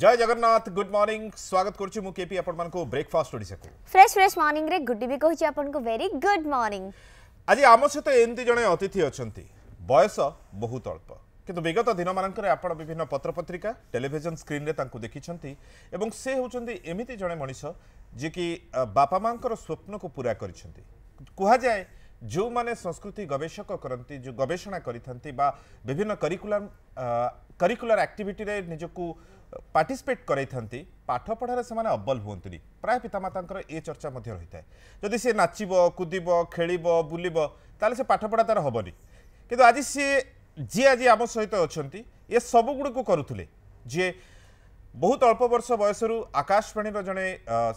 जय Jagannath good morning स्वागत करछु मु केपी अपन मन को ब्रेकफास्ट ओडी सको फ्रेश फ्रेश मॉर्निंग रे गुड भी कहछु अपन को वेरी गुड मॉर्निंग आज आमो से तो एंती जने अतिथि अछंती वयस बहुत अल्प किंतु विगत दिन मानन करे आपन विभिन्न पत्र पत्रिका टेलीविजन स्क्रीन रे तांको देखि छंती एवं से होछंती एमिती जने मनीष जे कि बापा मांकर स्वप्न को पूरा करछंती कुहा जाय जो माने संस्कृति गवेषक करंती जो गवेषणा करिथंती बा विभिन्न करिकुलर करिकुलर एक्टिविटी रे निजकू ପାର୍ଟିସିପେଟ୍ କରାଇଥାନ୍ତି ପାଠପଢ଼ାରେ ସେମାନେ ଅବଲ୍ ହୁଅନ୍ତୁନି ପ୍ରାୟ ପିତାମାତାଙ୍କର ଏ ଚର୍ଚ୍ଚା ମଧ୍ୟ ରହିଥାଏ ଯଦି ସିଏ ନାଚିବ କୁଦିବ ଖେଳିବ ବୁଲିବ ତାହେଲେ ସେ ପାଠପଢ଼ା ତା'ର ହେବନି କିନ୍ତୁ ଆଜି ସିଏ ଯିଏ ଆଜି ଆମ ସହିତ ଅଛନ୍ତି ଏ ସବୁଗୁଡ଼ିକୁ କରୁଥିଲେ ଯିଏ ବହୁତ ଅଳ୍ପ ବର୍ଷ ବୟସରୁ ଆକାଶବାଣୀର ଜଣେ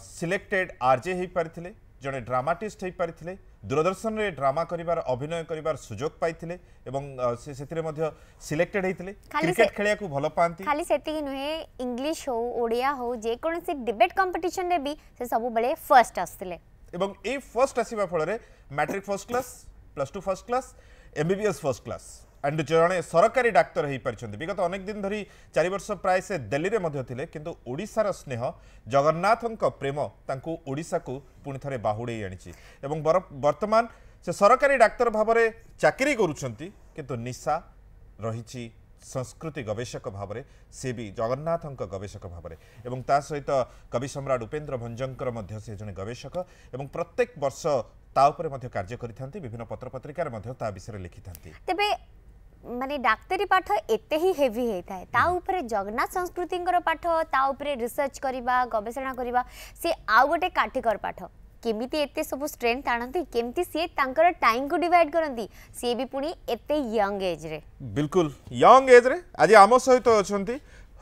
ସିଲେକ୍ଟେଡ଼୍ ଆର୍ ଜେ ହୋଇପାରିଥିଲେ ଜଣେ ଡ୍ରାମାଟିଷ୍ଟ ହୋଇପାରିଥିଲେ দূরদর্শনরে ড্রামা করবার অভিনয় করবার সুযোগ পাই এবং সেতিরে মধ্য সিলেক্টেড হয়েছে ক্রিকেট খেলিয়াকু ভালো পাঁতি খালি সেতিকি নুহে ইংলিশ হো ওড়িয়া হো যে কোনসি ডিবেট কম্পিটিশন রে বি সে সবুবেলে ফার্স্ট আসলে এবং এই ফার্স্ট আসিবা ফলরে matric first class plus two first class MBBS first class and ଜଣେ ସରକାରୀ ଡାକ୍ତର ହୋଇପାରିଛନ୍ତି ବିଗତ ଅନେକ ଦିନ ଧରି ଚାରି ବର୍ଷ ପ୍ରାୟ ସେ ଦିଲ୍ଲୀରେ ମଧ୍ୟ ଥିଲେ କିନ୍ତୁ ଓଡ଼ିଶାର ସ୍ନେହ ଜଗନ୍ନାଥଙ୍କ ପ୍ରେମ ତାଙ୍କୁ ଓଡ଼ିଶାକୁ ପୁଣି ଥରେ ବାହୁଡ଼େଇ ଆଣିଛି ଏବଂ ବର୍ତ୍ତମାନ ସେ ସରକାରୀ ଡାକ୍ତର ଭାବରେ ଚାକିରି କରୁଛନ୍ତି କିନ୍ତୁ ନିଶା ରହିଛି ସଂସ୍କୃତି ଗବେଷକ ଭାବରେ ସେ ବି ଜଗନ୍ନାଥଙ୍କ ଗବେଷକ ଭାବରେ ଏବଂ ତା ସହିତ କବି ସମ୍ରାଟ ଉପେନ୍ଦ୍ର ଭଞ୍ଜଙ୍କର ମଧ୍ୟ ସେ ଜଣେ ଗବେଷକ ଏବଂ ପ୍ରତ୍ୟେକ ବର୍ଷ ତା ଉପରେ ମଧ୍ୟ କାର୍ଯ୍ୟ କରିଥାନ୍ତି ବିଭିନ୍ନ ପତ୍ରପତ୍ରିକାରେ ମଧ୍ୟ ତା ବିଷୟରେ ଲିଖିଥାନ୍ତି ତେବେ ମାନେ ଡାକ୍ତରୀ ପାଠ ଏତେ ହିଁ ହେଭି ହେଇଥାଏ ତା ଉପରେ ଜଗନ୍ନାଥ ସଂସ୍କୃତିଙ୍କର ପାଠ ତା ଉପରେ ରିସର୍ଚ୍ଚ କରିବା ଗବେଷଣା କରିବା ସେ ଆଉ ଗୋଟେ କାଠିକର ପାଠ କେମିତି ଏତେ ସବୁ ଷ୍ଟ୍ରେନ୍ଥ ଆଣନ୍ତି କେମିତି ସିଏ ତାଙ୍କର ଟାଇମ୍କୁ ଡିଭାଇଡ୍ କରନ୍ତି ସିଏ ବି ପୁଣି ଏତେ ୟଙ୍ଗ ଏଜ୍ରେ ବିଲକୁଲ ୟଙ୍ଗ ଏଜ୍ରେ ଆଜି ଆମ ସହିତ ଅଛନ୍ତି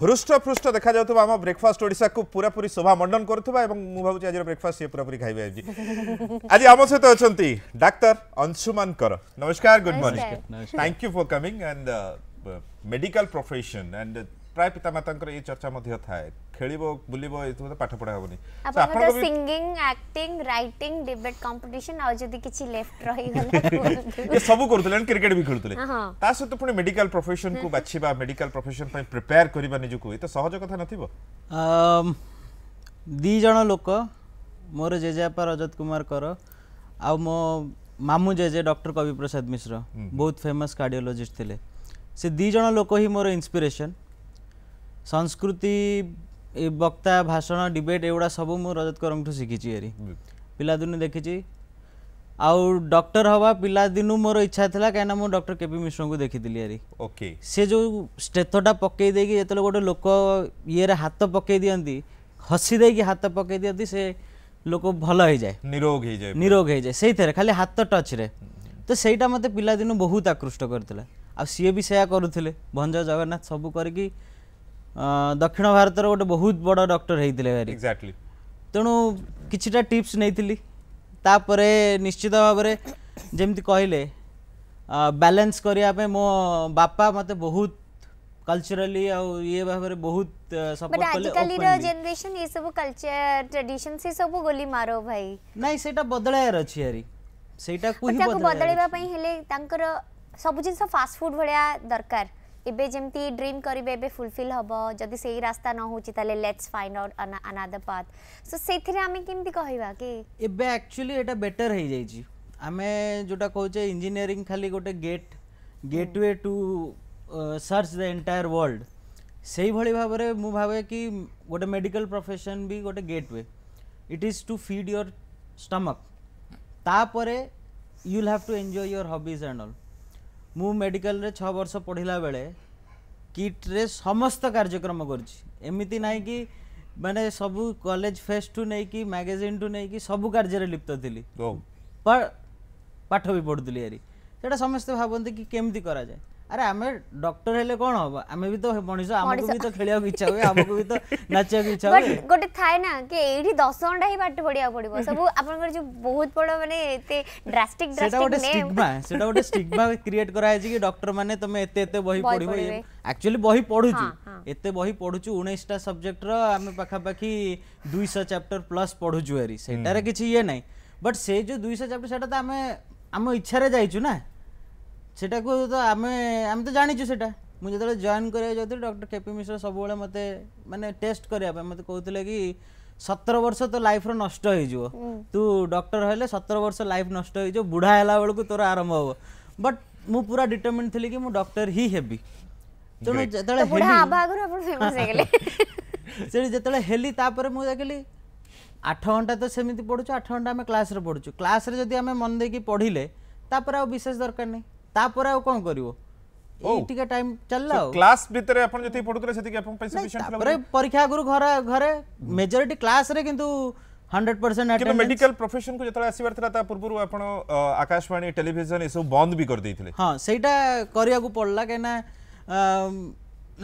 হৃষ্টপৃষ্ট দেখা যাওয়া আমার ব্রেকফাস্ট ওড়শা কু পুরাপুরি শোভামণ্ডন করুবা এবং মু ভাবুছি আজ ব্রেকফাস্ট সি পুরাপুরি খাইবে আজ আজ আমার সহ অনেক ডাক্তার অংশুমান কর নমস্কার good morning thank you for coming and medical profession and প্রায় পিতামাতাঙ্কর এই চর্চা মধ্যে থাকে ଖେଳିବ ବୁଲିବ ଏସବୁ ତ ପାଠ ପଢ଼ା ହେବନି ଆପଣଙ୍କର singing acting writing debate competition ଆଉ ଯଦି କିଛି ଲେଫ୍ଟ ରହିଗଲା ଏ ସବୁ କରୁଥିଲେ ଆଣ୍ଡ କ୍ରିକେଟ ବି ଖେଳୁଥିଲେ ତା ସହିତ ପୁଣି ମେଡିକାଲ ପ୍ରଫେସନ କୁ ବାଛିବା ମେଡିକାଲ ପ୍ରଫେସନ ପାଇଁ ପ୍ରିପେୟାର କରିବା ନିଜକୁ ଏ ତ ସହଜ କଥା ନଥିବ ଦି ଜଣ ଲୋକ ମୋର ଜେଜେବାପା ରଜତ କୁମାରଙ୍କର ଆଉ ମୋ ମାମୁଁ ଜେଜେ ଡକ୍ଟର କବି ପ୍ରସାଦ ମିଶ୍ର ବହୁତ ଫେମସ୍ କାର୍ଡ଼ିଓଲୋଜିଷ୍ଟ ଥିଲେ ସେ ଦୁଇ ଜଣ ଲୋକ ହିଁ ମୋର ଇନ୍ସପିରେସନ୍ ସଂସ୍କୃତି ଏ ବକ୍ତା ଭାଷଣ ଡିବେଟ୍ ଏଗୁଡ଼ା ସବୁ ମୁଁ ରଜତ କରଙ୍କଠୁ ଶିଖିଛି ଏରି ପିଲାଦିନୁ ଦେଖିଛି ଆଉ ଡକ୍ଟର ହେବା ପିଲାଦିନୁ ମୋର ଇଚ୍ଛା ଥିଲା କାହିଁକିନା ମୁଁ ଡକ୍ଟର କେପି ମିଶ୍ରଙ୍କୁ ଦେଖିଥିଲି ଆରି ଓକେ ସେ ଯେଉଁ ଷ୍ଟେଥଟା ପକେଇ ଦେଇକି ଯେତେବେଳେ ଗୋଟେ ଲୋକ ଇଏରେ ହାତ ପକେଇ ଦିଅନ୍ତି ହସି ଦେଇକି ହାତ ପକେଇ ଦିଅନ୍ତି ସେ ଲୋକ ଭଲ ହେଇଯାଏ ନିରୋଗ ହେଇଯାଏ ନିରୋଗ ହେଇଯାଏ ସେଇଥିରେ ଖାଲି ହାତ ଟଚ୍ରେ ତ ସେଇଟା ମୋତେ ପିଲାଦିନୁ ବହୁତ ଆକୃଷ୍ଟ କରିଥିଲା ଆଉ ସିଏ ବି ସେୟା କରୁଥିଲେ ଭଞ୍ଜ ଜଗନ୍ନାଥ ସବୁ କରିକି दक्षिण भारत ଗୋଟେ ବହୁତ ବଡ଼ ଡକ୍ଟର ହେଇଥିଲେ ଭାରି ଏକ୍ଜାକ୍ଟଲି ତେଣୁ କିଛିଟା ଟିପ୍ସ ନେଇଥିଲି ତାପରେ ନିଶ୍ଚିତ ଭାବରେ ଯେମିତି କହିଲେ ବ୍ୟାଲେନ୍ସ କରିବା ପାଇଁ ମୋ ବାପା कल्चरली और ये भाବରେ बहुत सपोर्ट करले आजकल रो जनरेशन ये सब कल्चर ट्रेडिशन से सब गोली मारो भाई नाही सेटा बदलायर अछि यारी सेटा कोही बदलाया बदलेबा पई हेले तांकर सब जिंस फास्ट फूड भळया दरकार ଏବେ ଯେମିତି ଡ୍ରିମ୍ କରିବେ ଏବେ ଫୁଲଫିଲ୍ ହେବ ଯଦି ସେଇ ରାସ୍ତା ନ ହେଉଛି ତାହେଲେ let's find out another path so ସେଇଥିରେ ଆମେ କେମିତି କହିବା କି ଏବେ ଆକ୍ଚୁଆଲି ଏଇଟା ବେଟର ହେଇଯାଇଛି ଆମେ ଯେଉଁଟା କହୁଛେ ଇଞ୍ଜିନିୟରିଂ ଖାଲି ଗୋଟେ gate gateway to search the entire world ସେଇଭଳି ଭାବରେ ମୁଁ ଭାବେ କି ଗୋଟେ ମେଡ଼ିକାଲ ପ୍ରଫେସନ୍ ବି ଗୋଟେ gateway it is to feed your stomach ତାପରେ you'll have to enjoy your hobbies and all ମୁଁ ମେଡ଼ିକାଲରେ ଛଅ ବର୍ଷ ପଢ଼ିଲା ବେଳେ କିଟ୍ରେ ସମସ୍ତ କାର୍ଯ୍ୟକ୍ରମ କରୁଛି ଏମିତି ନାହିଁ କି ମାନେ ସବୁ କଲେଜ ଫେଷ୍ଟଠୁ ନେଇକି ମ୍ୟାଗାଜିନ୍ଠୁ ନେଇକି ସବୁ କାର୍ଯ୍ୟରେ ଲିପ୍ତ ଥିଲି ପାଠ ବି ପଢ଼ୁଥିଲି ଆରି ସେଇଟା ସମସ୍ତେ ଭାବନ୍ତି କି କେମିତି କରାଯାଏ ଆରେ ଆମେ ଡକ୍ଟର ହେଲେ କ'ଣ ହବ ଆମେ ବି ତ ମଣିଷ ଆମକୁ ବି ତ ଖେଳିବାକୁ ଇଚ୍ଛା ହୁଏ ଆମକୁ ବି ତ ନାଚିବାକୁ ଇଚ୍ଛା ହୁଏ ଗୋଟେ ଥାଏ ନା କି ଏଇଠି ଦଶ ଘଣ୍ଟା ହିଁ ପାଠ ପଢିବାକୁ ପଡିବ ସବୁ ଆପଣଙ୍କର ଯୋଉ ବହୁତ ବଡ଼ ମାନେ ଏତେ ଡ୍ରାଷ୍ଟିକ୍ ସେଟା ଗୋଟେ ଷ୍ଟିଗ୍ମା ସେଟା ଗୋଟେ ଷ୍ଟିଗ୍ମା କ୍ରିଏଟ୍ କରାହେଇଛି କି ଡକ୍ଟର ମାନେ ତମେ ଏତେ ଏତେ ବହି ପଢିବ ଆକ୍ଚୁଆଲି ବହି ପଢୁଛୁ ଏତେ ବହି ପଢୁଛୁ ଉଣେଇଶଟା ସବଜେକ୍ଟର ଆମେ ପାଖାପାଖି ଦୁଇଶହ ଚାପ୍ଟର ପ୍ଲସ୍ ପଢୁଛୁ ଆରି ସେଟାରେ କିଛି ଇଏ ନାହିଁ ବଟ୍ ସେ ଯୋଉ ଦୁଇଶହ ଚାପ୍ଟର ସେଟା ତ ଆମେ ଆମ ଇଚ୍ଛାରେ ଯାଇଛୁ ନା ସେଟାକୁ ତ ଆମେ ଆମେ ତ ଜାଣିଛୁ ସେଟା ମୁଁ ଯେତେବେଳେ ଜଏନ୍ କରିବାକୁ ଯାଉଥିଲି ଡକ୍ଟର କେ ପି ମିଶ୍ର ସବୁବେଳେ ମୋତେ ମାନେ ଟେଷ୍ଟ କରିବା ପାଇଁ ମୋତେ କହୁଥିଲେ କି ସତର ବର୍ଷ ତୋ ଲାଇଫ୍ର ନଷ୍ଟ ହେଇଯିବ ତୁ ଡକ୍ଟର ହେଲେ ସତର ବର୍ଷ ଲାଇଫ୍ ନଷ୍ଟ ହେଇଯିବ ବୁଢ଼ା ହେଲା ବେଳକୁ ତୋର ଆରମ୍ଭ ହେବ ବଟ୍ ମୁଁ ପୁରା ଡିଟରମିନ୍ ଥିଲି କି ମୁଁ ଡକ୍ଟର ହିଁ ହେବି ତେଣୁ ଯେତେବେଳେ ସେଠି ଯେତେବେଳେ ହେଲି ତାପରେ ମୁଁ ଦେଖିଲି ଆଠ ଘଣ୍ଟା ତ ସେମିତି ପଢ଼ୁଛୁ ଆଠ ଘଣ୍ଟା ଆମେ କ୍ଲାସ୍ରେ ପଢ଼ୁଛୁ କ୍ଲାସ୍ରେ ଯଦି ଆମେ ମନ ଦେଇକି ପଢ଼ିଲେ ତାପରେ ଆଉ ବିଶେଷ ଦରକାର ନାହିଁ ତାପରେ ଆଉ କଣ କରିବ ଏଇ ଟିକେ ଟାଇମ୍ ଚାଲିଲା ଆଉ କ୍ଲାସ୍ ଭିତରେ ଆପଣ ଯେତିକି ପଢୁଥିଲେ ସେତିକି ଆପଣଙ୍କ ପାଇଁ ସଫିସିଏଣ୍ଟ ଥିଲା ତାପରେ ପରୀକ୍ଷା ଆଗରୁ ଘରେ ଘରେ ମେଜରିଟି କ୍ଲାସ୍ ରେ କିନ୍ତୁ 100% କିନ୍ତୁ ମେଡିକାଲ ପ୍ରୋଫେସନ କୁ ଯେତେବେଳେ ଆସିବାର ଥିଲା ତା ପୂର୍ବରୁ ଆପଣ ଆକାଶବାଣୀ ଟେଲିଭିଜନ ଏସବୁ ବନ୍ଦ ବି କରିଦେଇଥିଲେ ହଁ ସେଇଟା କରିବାକୁ ପଡିଲା କାହିଁକିନା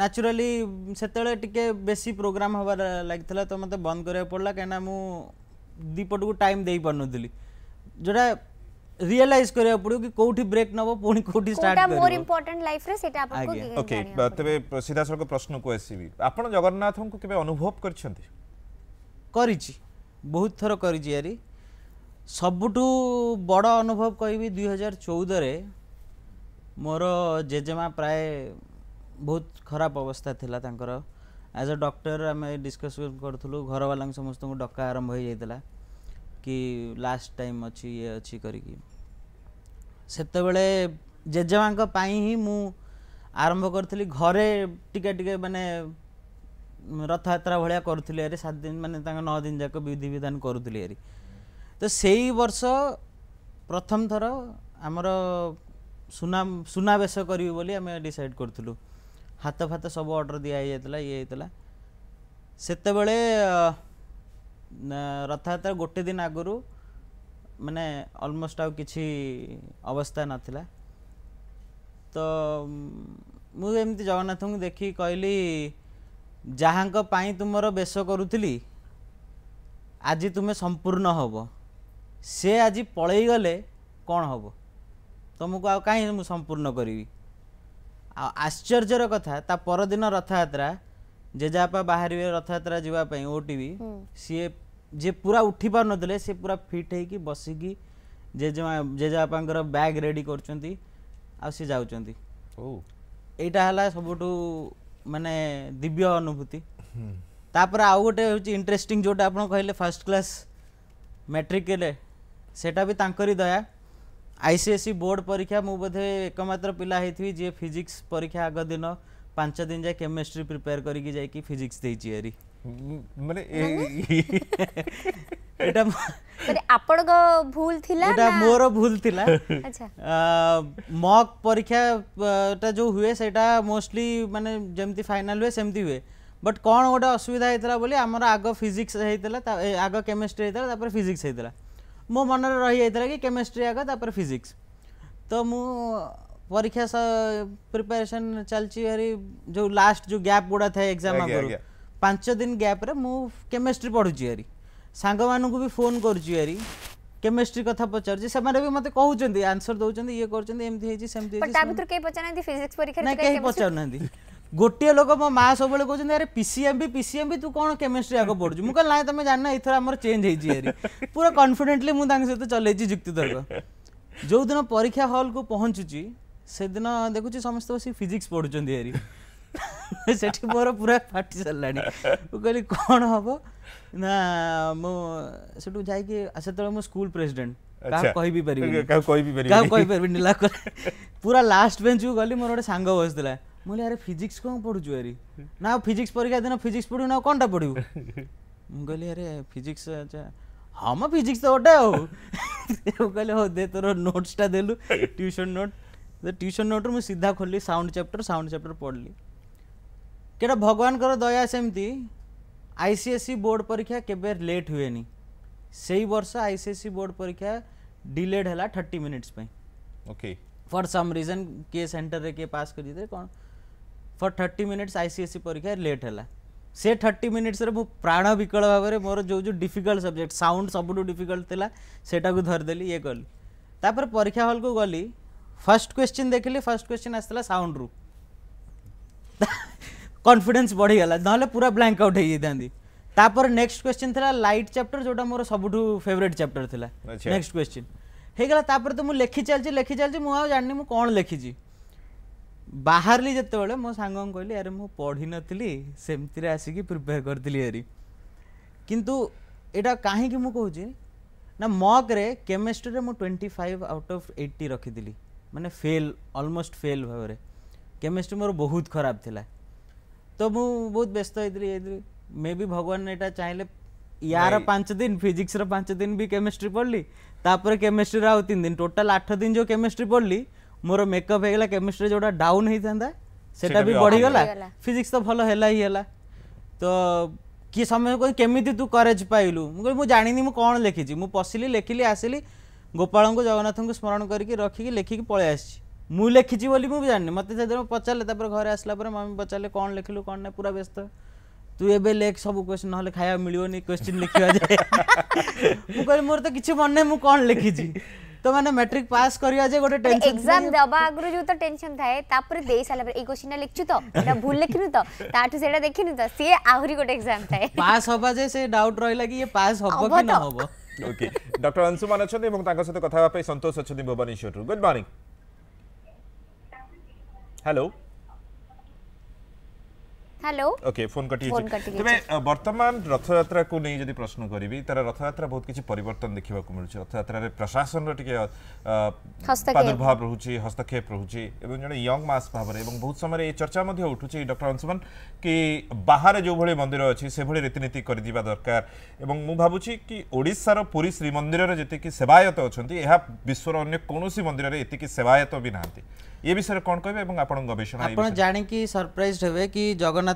ନ୍ୟାଚୁରାଲି ସେତେବେଳେ ଟିକେ ବେଶୀ ପ୍ରୋଗ୍ରାମ ହେବାର ଲାଗିଥିଲା ତ ମୋତେ ବନ୍ଦ କରିବାକୁ ପଡ଼ିଲା କାହିଁକିନା ମୁଁ ଦୁଇପଟକୁ ଟାଇମ୍ ଦେଇପାରୁନଥିଲି ଯେଉଁଟା ରିଅଲାଇଜ କରିବା ପଡିବ କି କୋଉଠି ବ୍ରେକ୍ ନବ ପୁଣି କୋଉଠି ଷ୍ଟାର୍ଟ କରିବ ମୋର ଇମ୍ପୋର୍ଟାଣ୍ଟ ଲାଇଫରେ ସେଟା ଆପଣଙ୍କୁ ଓକେ ତେବେ ସିଧାସଳଖ ପ୍ରଶ୍ନକୁ ଆସିବି ଆପଣ ଜଗନ୍ନାଥଙ୍କୁ କେବେ ଅନୁଭବ କରିଛନ୍ତି କରିଛି ବହୁତ ଥର କରିଛି ଆରି ସବୁଠୁ ବଡ଼ ଅନୁଭବ କହିବି ଦୁଇ ହଜାର ଚଉଦରେ ମୋର ଜେଜେମା ପ୍ରାୟ ବହୁତ ଖରାପ ଅବସ୍ଥା ଥିଲା ତାଙ୍କର ଆଜ୍ ଏ ଡକ୍ଟର ଆମେ ଡିସ୍କସନ୍ କରୁଥିଲୁ ଘରବାଲାଙ୍କୁ ସମସ୍ତଙ୍କୁ ଡକା ଆରମ୍ଭ ହୋଇଯାଇଥିଲା କି ଲାଷ୍ଟ ଟାଇମ୍ ଅଛି ଇଏ ଅଛି କରିକି ସେତେବେଳେ ଜେଜେମାଙ୍କ ପାଇଁ ହିଁ ମୁଁ ଆରମ୍ଭ କରିଥିଲି ଘରେ ଟିକେ ଟିକେ ମାନେ ରଥଯାତ୍ରା ଭଳିଆ କରୁଥିଲି ଆରି ସାତ ଦିନ ମାନେ ତାଙ୍କ ନଅ ଦିନ ଯାକ ବିଧିବିଧାନ କରୁଥିଲି ଆରି ତ ସେଇ ବର୍ଷ ପ୍ରଥମ ଥର ଆମର ସୁନା ସୁନାବେଶ କରିବି ବୋଲି ଆମେ ଡିସାଇଡ଼ କରିଥିଲୁ ହାତ ଫାତ ସବୁ ଅର୍ଡ଼ର ଦିଆ ହେଇଯାଇଥିଲା ଇଏ ହେଇଥିଲା ସେତେବେଳେ ରଥଯାତ୍ରା ଗୋଟେ ଦିନ ଆଗରୁ ମାନେ ଅଲମୋଷ୍ଟ ଆଉ କିଛି ଅବସ୍ଥା ନଥିଲା ତ ମୁଁ ଏମିତି ଜଗନ୍ନାଥଙ୍କୁ ଦେଖି କହିଲି ଯାହାଙ୍କ ପାଇଁ ତୁମର ବେଶ କରୁଥିଲି ଆଜି ତୁମେ ସମ୍ପୂର୍ଣ୍ଣ ହେବ ସେ ଆଜି ପଳେଇଗଲେ କ'ଣ ହେବ ତୁମକୁ ଆଉ କାହିଁ ମୁଁ ସମ୍ପୂର୍ଣ୍ଣ କରିବି ଆଉ ଆଶ୍ଚର୍ଯ୍ୟର କଥା ତା ପରଦିନ ରଥଯାତ୍ରା ଜେଜେବାପା ବାହାରିବେ ରଥଯାତ୍ରା ଯିବା ପାଇଁ ଓଟିଭି ସିଏ ଯିଏ ପୁରା ଉଠି ପାରୁନଥିଲେ ସିଏ ପୁରା ଫିଟ୍ ହେଇକି ବସିକି ଜେଜେମା ଜେଜେବାପାଙ୍କର ବ୍ୟାଗ୍ ରେଡ଼ି କରୁଛନ୍ତି ଆଉ ସିଏ ଯାଉଛନ୍ତି ଏଇଟା ହେଲା ସବୁଠୁ ମାନେ ଦିବ୍ୟ ଅନୁଭୂତି ତାପରେ ଆଉ ଗୋଟେ ହେଉଛି ଇଣ୍ଟରେଷ୍ଟିଂ ଯେଉଁଟା ଆପଣ କହିଲେ ଫାର୍ଷ୍ଟ କ୍ଲାସ୍ ମ୍ୟାଟ୍ରିକରେ ସେଇଟା ବି ତାଙ୍କରି ଦୟା I C S C board ପରୀକ୍ଷା ମୁଁ ବୋଧେ ଏକମାତ୍ର ପିଲା ହେଇଥିବି ଯିଏ ଫିଜିକ୍ସ ପରୀକ୍ଷା ଆଗ ଦିନ ପାଞ୍ଚ ଦିନ ଯାଏ କେମିଷ୍ଟ୍ରି ପ୍ରିପେୟାର କରିକି ଯାଇକି ଫିଜିକ୍ସ ଦେଇଛି ଆରି ମାନେ ଏଇଟା ମାନେ ଆପଣଙ୍କ ଭୁଲ ଥିଲା ଏଇଟା ମୋର ଭୁଲ ଥିଲା ମକ୍ ପରୀକ୍ଷାଟା ଯେଉଁ ହୁଏ ସେଇଟା ମୋଷ୍ଟଲି ମାନେ ଯେମିତି ଫାଇନାଲ ହୁଏ ସେମିତି ହୁଏ ବଟ୍ କ'ଣ ଗୋଟେ ଅସୁବିଧା ହେଇଥିଲା ବୋଲି ଆମର ଆଗ ଫିଜିକ୍ସ ହେଇଥିଲା ଆଗ କେମିଷ୍ଟ୍ରି ହେଇଥିଲା ତାପରେ ଫିଜିକ୍ସ ହେଇଥିଲା ମୋ ମନରେ ରହିଯାଇଥିଲା କି କେମିଷ୍ଟ୍ରି ଆଗ ତାପରେ ଫିଜିକ୍ସ ତ ମୁଁ પરીક્ષા પ્રિપેરેશન ચાલଛି ହାରି ଯୋଉ ଲାଷ୍ଟ ଯୋଉ ଗ୍ୟାପ୍ ଗୁଡ଼ା ଥାଏ ଏକ୍ଜାମ୍ ଆଗରୁ ପାଞ୍ଚ ଦିନ ଗ୍ୟାପ୍ରେ ମୁଁ କେମିଷ୍ଟ୍ରି ପଢ଼ୁଛି ହାରି ସାଙ୍ଗମାନଙ୍କୁ ବି ଫୋନ୍ କରୁଛି ହାରି କେମିଷ୍ଟ୍ରି କଥା ପଚାରୁଛି ସେମାନେ ବି ମୋତେ କହୁଛନ୍ତି ଆନ୍ସର ଦେଉଛନ୍ତି ଇଏ କରୁଛନ୍ତି ଏମିତି ହେଇଛି ସେମିତି ହେଇଛି ତା ଭିତରୁ କେହି ପଚାରୁନାହାନ୍ତି ଫିଜିକ୍ସ ପରୀକ୍ଷା ନାଇଁ କେହି ପଚାରୁନାହାନ୍ତି ଗୋଟିଏ ଲୋକ ମୋ ମା ସବୁବେଳେ କହୁଛନ୍ତି ଆରେ ପିସିଏମ୍ ବି ପିସିଏମ୍ ବି ତୁ କ'ଣ କେମିଷ୍ଟ୍ରି ଆଗ ପଢ଼ୁଛୁ ମୁଁ କହିଲି ନାଇଁ ତମେ ଜାଣିନା ଏଇଥର ଆମର ଚେଞ୍ଜ ହେଇଛି ହାରି ପୁରା କନଫିଡେଣ୍ଟଲି ମୁଁ ତାଙ୍କ ସହିତ ଚଲେଇଛି ଯୁକ୍ତିତର୍କ ଯେଉଁଦିନ ପରୀକ୍ଷା ହଲ୍କୁ ପହଞ୍ଚୁଛି ସେଦିନ ଦେଖୁଛି ସମସ୍ତେ ବସି ଫିଜିକ୍ସ ପଢ଼ୁଛନ୍ତି ହେରି ସେଠି ମୋର ପୁରା ଫାଟି ସାରିଲାଣି ମୁଁ କହିଲି କ'ଣ ହେବ ନା ମୁଁ ସେଠୁ ଯାଇକି ସେତେବେଳେ ମୁଁ ସ୍କୁଲ ପ୍ରେସିଡେଣ୍ଟ କାହାକୁ କହିବି ପାରିବିନି କାହାକୁ କହିପାରିବିନି ପୁରା ଲାଷ୍ଟ ବେଞ୍ଚକୁ ଗଲି ମୋର ଗୋଟେ ସାଙ୍ଗ ବସିଥିଲା ମୁଁ କହିଲି ଆରେ ଫିଜିକ୍ସ କ'ଣ ପଢ଼ୁଛୁ ଆରି ନା ଆଉ ଫିଜିକ୍ସ ପରୀକ୍ଷା ଦିନ ଫିଜିକ୍ସ ପଢ଼ିବୁ ନା କ'ଣଟା ପଢ଼ିବୁ ମୁଁ କହିଲି ଆରେ ଫିଜିକ୍ସ ଆଚ୍ଛା ହଁ ମ ଫିଜିକ୍ସ ତ ଗୋଟେ ଆଉ ମୁଁ କହିଲି ହଉ ଦେ ତୋର ନୋଟ୍ସଟା ଦେଲୁ ଟ୍ୟୁସନ୍ ନୋଟ୍ ट्यूशन नोट्रु मुझे सीधा खोली साउंड चैप्टर साउंड चैप्टर पढ़ली क्या भगवान दया सेमती आईसीएससी बोर्ड परीक्षा केवे लेट हुए नहीं से वर्ष आईसीएससी बोर्ड परीक्षा डिलेड है thirty minutes okay for some reason किए सेंटर रे किए पास करदे कौन फॉर थर्टी मिनिट्स आईसीएससी परीक्षा लेट है से थर्टी मिनिट्स रे प्राण विकल भाव में मोर जो जो डिफिकल्ट सब्जेक्ट साउंड सब डिफिकल्ट था सेटा को धरदेली ये कली तापर परीक्षा हॉल को गली फर्स्ट क्वेश्चन देखिले फर्स्ट क्वेश्चन आसला साउंड रु कन्फिडेन्स बढ़ीगला ना पूरा ब्लैंक आउट होती तापर नेक्स्ट क्वेश्चन था लाइट चैप्टर जोटा मोर सब फेवरेट चैप्टर था नेक्स्ट क्वेश्चन ହେଇଗଲା ତାପରେ ତ ମୁଁ ଲେଖି ଚାଲିଛି ଲେଖି ଚାଲିଛି ମୁଁ ଆଉ ଜାଣିନି ମୁଁ କ'ଣ ଲେଖିଛି ବାହାରିଲି ଯେତେବେଳେ ମୋ ସାଙ୍ଗଙ୍କୁ କହିଲି ଆରେ ମୁଁ ପଢ଼ିନଥିଲି ସେମିତିରେ ଆସିକି ପ୍ରିପେୟାର କରିଥିଲି ଆରି କିନ୍ତୁ ଏଇଟା କାହିଁକି ମୁଁ କହୁଛି ନା ମକ୍ରେ କେମିଷ୍ଟ୍ରିରେ ମୁଁ twenty five out of eighty ରଖିଥିଲି ମାନେ ଫେଲ୍ ଅଲମୋଷ୍ଟ ଫେଲ୍ ଭାବରେ କେମିଷ୍ଟ୍ରି ମୋର ବହୁତ ଖରାପ ଥିଲା ତ ମୁଁ ବହୁତ ବ୍ୟସ୍ତ ହେଇଥିଲି ହେଇଥିଲି ମେ ବି ଭଗବାନ ଏଇଟା ଚାହିଁଲେ ୟାର ପାଞ୍ଚ ଦିନ ଫିଜିକ୍ସର ପାଞ୍ଚ ଦିନ ବି କେମିଷ୍ଟ୍ରି ପଢ଼ିଲି ତାପରେ କେମିଷ୍ଟ୍ରିର ଆଉ ତିନି ଦିନ ଟୋଟାଲ ଆଠ ଦିନ ଯେଉଁ କେମିଷ୍ଟ୍ରି ପଢ଼ିଲି ମୋର ମେକଅପ୍ ହେଇଗଲା କେମିଷ୍ଟ୍ରି ଯେଉଁଟା ଡାଉନ୍ ହେଇଥାନ୍ତା ସେଟା ବି ବଢ଼ିଗଲା ଫିଜିକ୍ସ ତ ଭଲ ହେଲା ହିଁ ହେଲା ତ କିଏ ସମୟ କହି କେମିତି ତୁ କରେଜ ପାଇଲୁ ମୁଁ କହିଲି ମୁଁ ଜାଣିନି ମୁଁ କ'ଣ ଲେଖିଛି ମୁଁ ପଶିଲି ଲେଖିଲି ଆସିଲି ଗୋପାଳଙ୍କୁ ଜଗନ୍ନାଥଙ୍କୁ ସ୍ମରଣ କରିକି ରଖିକି ଲେଖିକି ପଳେଇ ଆସିଛି ମୁଁ ଲେଖିଛି ବୋଲି ମୁଁ ଜାଣିନି ମୋତେ ସେଦିନ ପଚାରିଲେ ତାପରେ ଘରେ ଆସିଲା ପରେ ମମି ପଚାରିଲେ କ'ଣ ଲେଖିଲୁ କ'ଣ ନାହିଁ ପୁରା ବ୍ୟସ୍ତ ତୁ ଏବେ ଲେଖ ସବୁ କ୍ୱେଶ୍ଚିନ୍ ନହେଲେ ଖାଇବା ମିଳିବନି କ୍ୱେଶ୍ଚିନ୍ ଲେଖିବା ଯାଏ ମୁଁ କହିଲି ମୋର ତ କିଛି ମନେ ନାହିଁ ମୁଁ କ'ଣ ଲେଖିଛି तो माने मैट्रिक पास करिया जे गोटे टेंशन एग्जाम दबा आगरु जो तो टेंशन थाए तापर देई साला पर ए क्वेश्चन लिखछु तो एटा भूल लिखिनु तो ताठू सेटा देखिनु तो से आहुरी गोटे एग्जाम थाए पास होबा जे से डाउट रहला कि ये पास होबो कि न होबो ওকে ডক্টর অংশুমান অনেক এবং তাঁর সাথে কথা হওয়া সন্তোষ অনেক Bhubaneswar good morning hello hello okay phone কটিয়েছি তবে বর্তমান রথযাত্রাকু নেই যদি প্রশ্ন করিবি তার রথযাত্রা বহুত কিছু পরিবর্তন দেখিবাকু মিলুছি রথযাত্রারে প্রশাসনর টিকে প্রাদুর্ভাব রহুছি হস্তক্ষেপ রহুছি এবং জনে ইয়ং মাস ভাবরে এবং বহুত সময় এই চর্চা মধ্যে উঠুছি ডক্টর অংশুমান কি বাহারে যেভাবে মন্দির অছি সেভাবে রীতিনীতি করে দিবা দরকার এবং মু ভাবুছি কি ওড়িশার পুরী শ্রীমন্দিরের যেতিকি সেবায়ত অছন্তি এহা বিশ্বর অন্য কোনসি মন্দিরের এতিকি সেবায়ত বি নাহান্তি এ বিষয়ে কোন কইবে এবং আপন গবেষণা আপন জানি কি সারপ্রাইজড হবে কি জগন্নাথ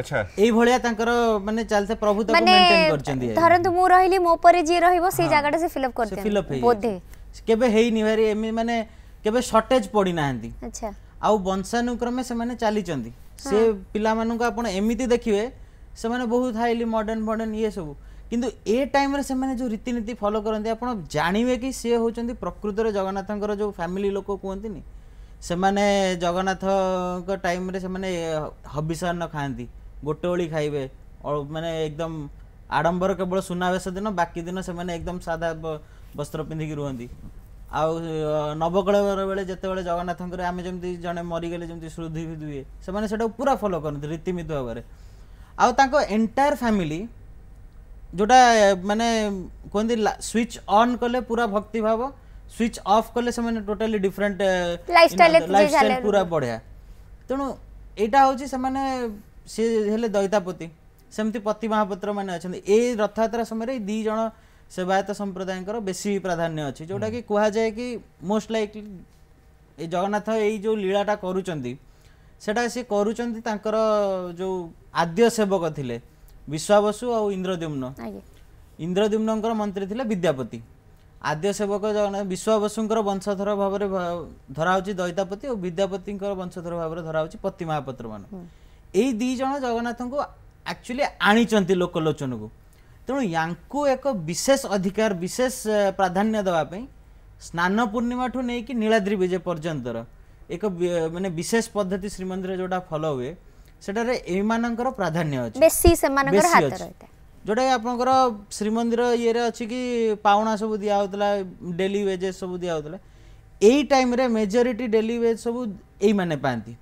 ଆଚ୍ଛା ଏଇ ଭଳିଆ ତାଙ୍କର ମାନେ ଚାଲିତେ ପ୍ରଭୁ ତାକୁ ମେଣ୍ଟେନ କରିଛନ୍ତି ଧରନ୍ତୁ ମୁଁ ରହିଲି ମୋ ପରେ ଯିଏ ରହିବ ସେଇ ଜାଗାଟା ସେ ଫିଲ୍ ଅପ୍ କରିଦିଅନ୍ତି ବୋଧେ କେବେ ହେଇନି ଭାରି ଏମି ମାନେ କେବେ ସର୍ଟେଜ ପଡି ନାହାନ୍ତି ଆଚ୍ଛା ଆଉ ବଂଶାନୁକ୍ରମେ ସେମାନେ ଚାଲିଛନ୍ତି ସେ ପିଲାମାନଙ୍କୁ ଆପଣ ଏମିତି ଦେଖିବେ ସେମାନେ ବହୁତ ହାଇଲି ମଡର୍ଣ୍ଣ ମଡର୍ଣ୍ଣ ଇଏ ସବୁ କିନ୍ତୁ ଏ ଟାଇମ୍ରେ ସେମାନେ ଯେଉଁ ରୀତିନୀତି ଫଲୋ କରନ୍ତି ଆପଣ ଜାଣିବେ କି ସିଏ ହେଉଛନ୍ତି ପ୍ରକୃତରେ ଜଗନ୍ନାଥଙ୍କର ଯେଉଁ ଫ୍ୟାମିଲି ଲୋକ କୁହନ୍ତିନି ସେମାନେ ଜଗନ୍ନାଥଙ୍କ ଟାଇମ୍ରେ ସେମାନେ ହବିଷାନ୍ନ ଖାଆନ୍ତି ଗୋଟେ ଓଳି ଖାଇବେ ମାନେ ଏକଦମ ଆଡ଼ମ୍ବର କେବଳ ସୁନାବେଶ ଦିନ ବାକି ଦିନ ସେମାନେ ଏକଦମ ସାଧା ବସ୍ତ୍ର ପିନ୍ଧିକି ରୁହନ୍ତି ଆଉ ନବକଳେବର ବେଳେ ଯେତେବେଳେ ଜଗନ୍ନାଥଙ୍କର ଆମେ ଯେମିତି ଜଣେ ମରିଗଲେ ଯେମିତି ଶୃଦ୍ଧି ହୁଏ ସେମାନେ ସେଟାକୁ ପୁରା ଫଲୋ କରନ୍ତି ରୀତିନୀତି ଭାବରେ ଆଉ ତାଙ୍କ ଏଣ୍ଟାୟାର ଫ୍ୟାମିଲି ଯେଉଁଟା ମାନେ କୁହନ୍ତି ସ୍ୱିଚ୍ ଅନ୍ କଲେ ପୁରା ଭକ୍ତିଭାବ ସ୍ୱିଚ୍ ଅଫ୍ କଲେ ସେମାନେ ଟୋଟାଲି ଡିଫରେଣ୍ଟ ଲାଇଫଷ୍ଟାଇଲ ପୁରା ବଢ଼ିଆ ତେଣୁ ଏଇଟା ହେଉଛି ସେମାନେ ସି ହେଲେ ଦୈତାପତି ସେମିତି ପତି ମହାପାତ୍ରମାନେ ଅଛନ୍ତି ଏଇ ରଥଯାତ୍ରା ସମୟରେ ଦୁଇ ଜଣ ସେବାୟତ ସମ୍ପ୍ରଦାୟଙ୍କର ବେଶୀ ପ୍ରାଧାନ୍ୟ ଅଛି ଯେଉଁଟାକି କୁହାଯାଏ କି ମୋଷ୍ଟ ଲାଇକଲି ଏ ଜଗନ୍ନାଥ ଏଇ ଯେଉଁ ଲୀଳାଟା କରୁଛନ୍ତି ସେଟା ସିଏ କରୁଛନ୍ତି ତାଙ୍କର ଯେଉଁ ଆଦ୍ୟ ସେବକ ଥିଲେ ବିଶ୍ୱାବସୁ ଆଉ ଇନ୍ଦ୍ରଦ୍ୟୁମ୍ନ ଇନ୍ଦ୍ରଦ୍ୟୁମ୍ନଙ୍କର ମନ୍ତ୍ରୀ ଥିଲେ ବିଦ୍ୟାପତି ଆଦ୍ୟ ସେବକ ଜଗନ୍ନାଥ ବିଶ୍ୱାବସୁଙ୍କର ବଂଶଧର ଭାବରେ ଧରା ହେଉଛି ଦୈତାପତି ଆଉ ବିଦ୍ୟାପତିଙ୍କର ବଂଶଧର ଭାବରେ ଧରା ହେଉଛି ପତି ମହାପାତ୍ରମାନ ଏଇ ଦୁଇ ଜଣ ଜଗନ୍ନାଥଙ୍କୁ ଆକ୍ଚୁଆଲି ଆଣିଛନ୍ତି ଲୋକଲୋଚନକୁ ତେଣୁ ୟାଙ୍କୁ ଏକ ବିଶେଷ ଅଧିକାର ବିଶେଷ ପ୍ରାଧାନ୍ୟ ଦେବା ପାଇଁ ସ୍ନାନ ପୂର୍ଣ୍ଣିମାଠୁ ନେଇକି ନୀଳାଦ୍ରି ବିଜେ ପର୍ଯ୍ୟନ୍ତର ଏକ ମାନେ ବିଶେଷ ପଦ୍ଧତି ଶ୍ରୀମନ୍ଦିର ଯେଉଁଟା ଫଲୋ ହୁଏ ସେଠାରେ ଏଇମାନଙ୍କର ପ୍ରାଧାନ୍ୟ ଅଛି ବେଶୀ ସେମାନଙ୍କର ହାତ ରହିଥାଏ ଯେଉଁଟାକି ଆପଣଙ୍କର ଶ୍ରୀମନ୍ଦିର ଇଏରେ ଅଛି କି ପାଉଣା ସବୁ ଦିଆହେଉଥିଲା ଡେଲି ୱେଜେସ୍ ସବୁ ଦିଆହେଉଥିଲା ଏଇ ଟାଇମ୍ରେ ମେଜରିଟି ଡେଲି ୱେଜ୍ ସବୁ ଏଇମାନେ ପାଆନ୍ତି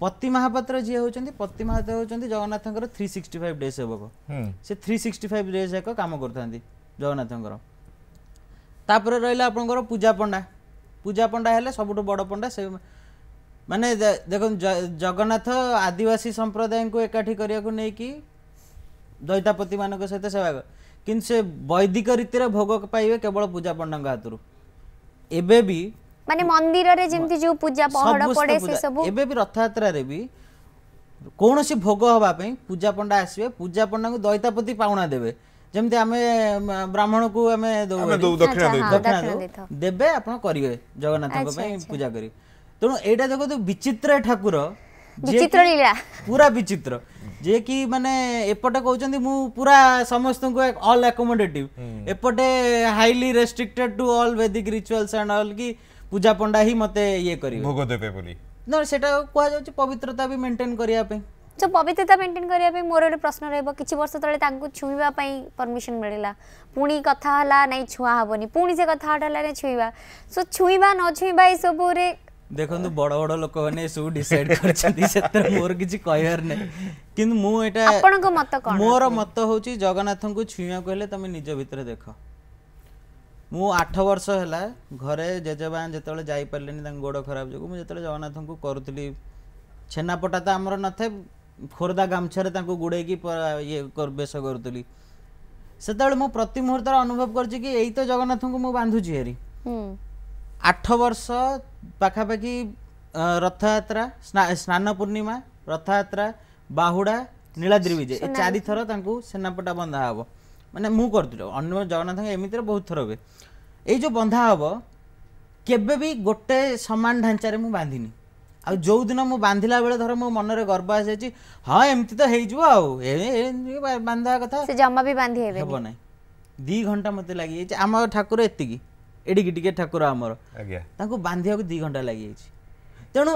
ପତି ମହାପାତ୍ର ଯିଏ ହେଉଛନ୍ତି ପତି ମହାପାତ୍ର ହେଉଛନ୍ତି ଜଗନ୍ନାଥଙ୍କର ଥ୍ରୀ ସିକ୍ସଟି ଫାଇଭ୍ ଡେ ସେବକ ସେ ଥ୍ରୀ ସିକ୍ସଟି ଫାଇଭ୍ ଡେ ଯାକ କାମ କରୁଥାନ୍ତି ଜଗନ୍ନାଥଙ୍କର ତାପରେ ରହିଲା ଆପଣଙ୍କର ପୂଜା ପଣ୍ଡା ପୂଜା ପଣ୍ଡା ହେଲେ ସବୁଠୁ ବଡ଼ ପଣ୍ଡା ସେ ମାନେ ଦେଖନ୍ତୁ ଜଗନ୍ନାଥ ଆଦିବାସୀ ସମ୍ପ୍ରଦାୟଙ୍କୁ ଏକାଠି କରିବାକୁ ନେଇକି ଦୈତାପତିମାନଙ୍କ ସହିତ ସେବା କିନ୍ତୁ ସେ ବୈଦିକ ରୀତିରେ ଭୋଗ ପାଇବେ କେବଳ ପୂଜା ପଣ୍ଡାଙ୍କ ହାତରୁ ଏବେ ବି মানে মন্দিরে যেমতি যে পূজা পহড় পড়ে সে সব এবে বি রথযাত্রারে বি কোনসি ভোগ হবা পাই পূজা পণ্ডা আসবে পূজা পণ্ডাকে দৈতাপতি পাওনা দেবে যেমতি আমি ব্রাহ্মণকু আমি দৌ দক্ষিণা দক্ষিণা দেবে আপন করিবে জগন্নাথଙ୍କ ପାଇଁ পূজা করিবে তেণু এইটা দেখো বিচিত্র ঠাকুর বিচিত্র লীলা পুরা বিচিত্র যে কি মানে এপটে কৌছন্তি মু পুরা সমস্তଙ୍କୁ অল আকোমোডেটিভ এপটে highly restricted to all Vedic rituals and all কি ପୂଜା ପଣ୍ଡା ହିଁ ମୋତେ ଇଏ କରିବେ ଭୋଗ ଦେବେ ବୋଲି ନା ସେଟା କୁହାଯାଉଛି ପବିତ୍ରତା ବି ମେଣ୍ଟେନ୍ କରିବା ପାଇଁ ଯୋ ପବିତ୍ରତା ମେଣ୍ଟେନ୍ କରିବା ପାଇଁ ମୋର ଗୋଟେ ପ୍ରଶ୍ନ ରହିବ କିଛି ବର୍ଷ ତଳେ ତାଙ୍କୁ ଛୁଇଁବା ପାଇଁ ପରମିସନ୍ ମିଳିଲା ପୁଣି କଥା ହେଲା ନାଇଁ ଛୁଆଁ ହେବନି ପୁଣି ସେ କଥାବାର୍ତ୍ତା ହେଲା ନାଇଁ ଛୁଇଁବା ସୋ ଛୁଇଁବା ନ ଛୁଇଁବା ଏସବୁରେ ଦେଖନ୍ତୁ ବଡ଼ ବଡ଼ ଲୋକମାନେ ଏସବୁ ଡିସାଇଡ୍ କରିଛନ୍ତି ସେଥିରେ ମୋର କିଛି କହିବାର ନାହିଁ କିନ୍ତୁ ମୁଁ ଏଇଟା ଆପଣଙ୍କ ମତ କ'ଣ ମୋର ମତ ହେଉଛି ଜଗନ୍ନାଥଙ୍କୁ ଛୁଇଁବାକୁ ହେଲେ ତମେ ନିଜ ଭିତରେ ଦେଖ ମୁଁ ଆଠ ବର୍ଷ ହେଲା ଘରେ ଜେଜେବା ଯେତେବେଳେ ଯାଇପାରିଲେନି ତାଙ୍କ ଗୋଡ଼ ଖରାପ ଯୋଗୁଁ ମୁଁ ଯେତେବେଳେ ଜଗନ୍ନାଥଙ୍କୁ କରୁଥିଲି ଛେନାପଟା ତ ଆମର ନଥାଏ ଖୋର୍ଦ୍ଧା ଗାମୁଛାରେ ତାଙ୍କୁ ଗୁଡ଼େଇକି ଇଏ ବେଶ କରୁଥିଲି ସେତେବେଳେ ମୁଁ ପ୍ରତି ମୁହୂର୍ତ୍ତରେ ଅନୁଭବ କରିଛି କି ଏଇ ତ ଜଗନ୍ନାଥଙ୍କୁ ମୁଁ ବାନ୍ଧୁଛି ହେରି ଆଠ ବର୍ଷ ପାଖାପାଖି ରଥଯାତ୍ରା ସ୍ନାନ ପୂର୍ଣ୍ଣିମା ରଥଯାତ୍ରା ବାହୁଡ଼ା ନୀଳାଦ୍ରି ବିଜେ ଏ ଚାରିଥର ତାଙ୍କୁ ସେନାପଟା ବନ୍ଧା ହେବ ମାନେ ମୁଁ କରୁଥିଲି ଅନ୍ୟ ଜଗନ୍ନାଥଙ୍କ ଏମିତିରେ ବହୁତ ଥର ହୁଏ ଏଇ ଯେଉଁ ବନ୍ଧା ହେବ କେବେ ବି ଗୋଟେ ସମାନ ଢାଞ୍ଚାରେ ମୁଁ ବାନ୍ଧିନି ଆଉ ଯେଉଁଦିନ ମୁଁ ବାନ୍ଧିଲା ବେଳେ ଧର ମୋ ମନରେ ଗର୍ବ ଆସିଯାଇଛି ହଁ ଏମିତି ତ ହେଇଯିବ ଆଉ ବାନ୍ଧିବା କଥା ସେ ଜମା ବି ବାନ୍ଧି ହେବ ନାହିଁ ଦୁଇ ଘଣ୍ଟା ମୋତେ ଲାଗିଯାଇଛି ଆମ ଠାକୁର ଏତିକି ଏଠିକି ଟିକେ ଠାକୁର ଆମର ତାଙ୍କୁ ବାନ୍ଧିବାକୁ ଦୁଇ ଘଣ୍ଟା ଲାଗିଯାଇଛି ତେଣୁ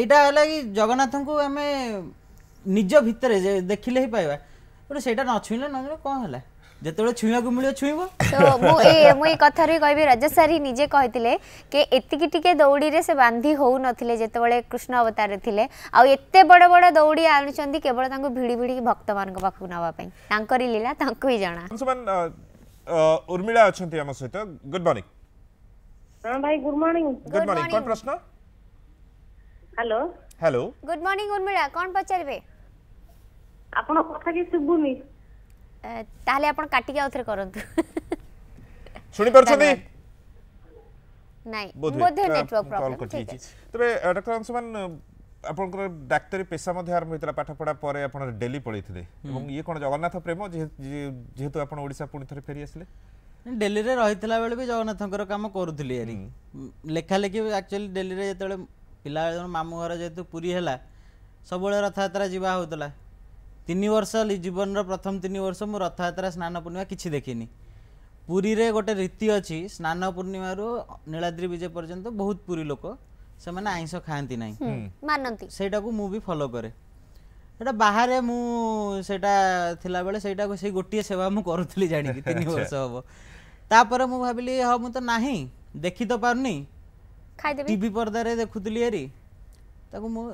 ଏଇଟା ହେଲା କି ଜଗନ୍ନାଥଙ୍କୁ ଆମେ ନିଜ ଭିତରେ ଦେଖିଲେ ହିଁ ପାଇବା ତେଣୁ ସେଇଟା ନ ଛୁଇଁଲେ ନ କ'ଣ ହେଲା ଯେତେବେଳେ ଛୁଇଁବାକୁ ମିଳିବ ଛୁଇଁବ ତ ମୁଁ ଏ ମୁଁ ଏଇ କଥାରେ କହିବି ରାଜସାରୀ ନିଜେ କହିଥିଲେ କି ଏତିକି ଟିକେ ଦୌଡ଼ିରେ ସେ ବାନ୍ଧି ହେଉନଥିଲେ ଯେତେବେଳେ କୃଷ୍ଣ ଅବତାରରେ ଥିଲେ ଆଉ ଏତେ ବଡ଼ ବଡ଼ ଦୌଡ଼ି ଆଣୁଛନ୍ତି କେବଳ ତାଙ୍କୁ ଭିଡ଼ି ଭିଡ଼ିକି ଭକ୍ତମାନଙ୍କ ପାଖକୁ ନେବା ପାଇଁ ତାଙ୍କର ଲୀଳା ତାଙ୍କୁ ହିଁ ଜଣା ଉର୍ମିଳା ଅଛନ୍ତି ଆମ ସହିତ ଗୁଡ୍ ମର୍ଣ୍ଣିଂ ହଁ ଭାଇ ଗୁଡ୍ ମର୍ଣ୍ଣିଂ ଗୁଡ୍ ମର୍ଣ୍ଣିଂ କ'ଣ ପ୍ରଶ୍ନ hello hello good morning Urmila କ'ଣ ପଚାରିବେ ଆପଣ କଥା କି ଶୁଭୁନି ତାହେଲେ ଆପଣ କାଟିକି ଆଉ ଥରେ କରନ୍ତୁ ଶୁଣିପାରୁଛନ୍ତି ନାଇଁ ବୋଧେ ନେଟୱର୍କ ପ୍ରୋବ୍ଲେମ୍ ଠିକ୍ ଅଛି ତେବେ ଡକ୍ଟର ଅଂଶୁମାନ ଆପଣଙ୍କର ଡାକ୍ତରୀ ପେସା ମଧ୍ୟ ଆରମ୍ଭ ହୋଇଥିଲା ପାଠପଢ଼ା ପରେ ଆପଣ ଡେଲି ପଳେଇଥିଲେ ଏବଂ ଇଏ କ'ଣ ଜଗନ୍ନାଥ ପ୍ରେମ ଯେହେତୁ ଆପଣ ଓଡ଼ିଶା ପୁଣି ଥରେ ଫେରି ଆସିଲେ ଡେଲିରେ ରହିଥିଲା ବେଳେ ବି ଜଗନ୍ନାଥଙ୍କର କାମ କରୁଥିଲି ଏରି ଲେଖାଲେଖି ଆକ୍ଚୁଆଲି ଡେଲିରେ ଯେତେବେଳେ ପିଲାବେଳେ ମାମୁଁ ଘର ଯେହେତୁ ପୁରୀ ହେଲା ସବୁବେଳେ ରଥଯାତ୍ରା ଯିବା ହେଉଥିଲା ତିନି ବର୍ଷ ଜୀବନର ପ୍ରଥମ ତିନି ବର୍ଷ ମୁଁ ରଥଯାତ୍ରା ସ୍ନାନ ପୂର୍ଣ୍ଣିମା କିଛି ଦେଖିନି ପୁରୀରେ ଗୋଟେ ରୀତି ଅଛି ସ୍ନାନ ପୂର୍ଣ୍ଣିମାରୁ ନୀଳାଦ୍ରି ବିଜେ ପର୍ଯ୍ୟନ୍ତ ବହୁତ ପୁରୀ ଲୋକ ସେମାନେ ଆଇଁଷ ଖାଆନ୍ତି ନାହିଁ ମାନନ୍ତି ସେଇଟାକୁ ମୁଁ ବି ଫଲୋ କରେ ସେଇଟା ବାହାରେ ମୁଁ ସେଇଟା ଥିଲାବେଳେ ସେଇଟାକୁ ସେଇ ଗୋଟିଏ ସେବା ମୁଁ କରୁଥିଲି ଜାଣିକି ତିନି ବର୍ଷ ହବ ତାପରେ ମୁଁ ଭାବିଲି ହଁ ମୁଁ ତ ନାହିଁ ଦେଖି ତ ପାରୁନି ଟିଭି ପର୍ଦ୍ଦାରେ ଦେଖୁଥିଲି ହେରି ତାକୁ ମୁଁ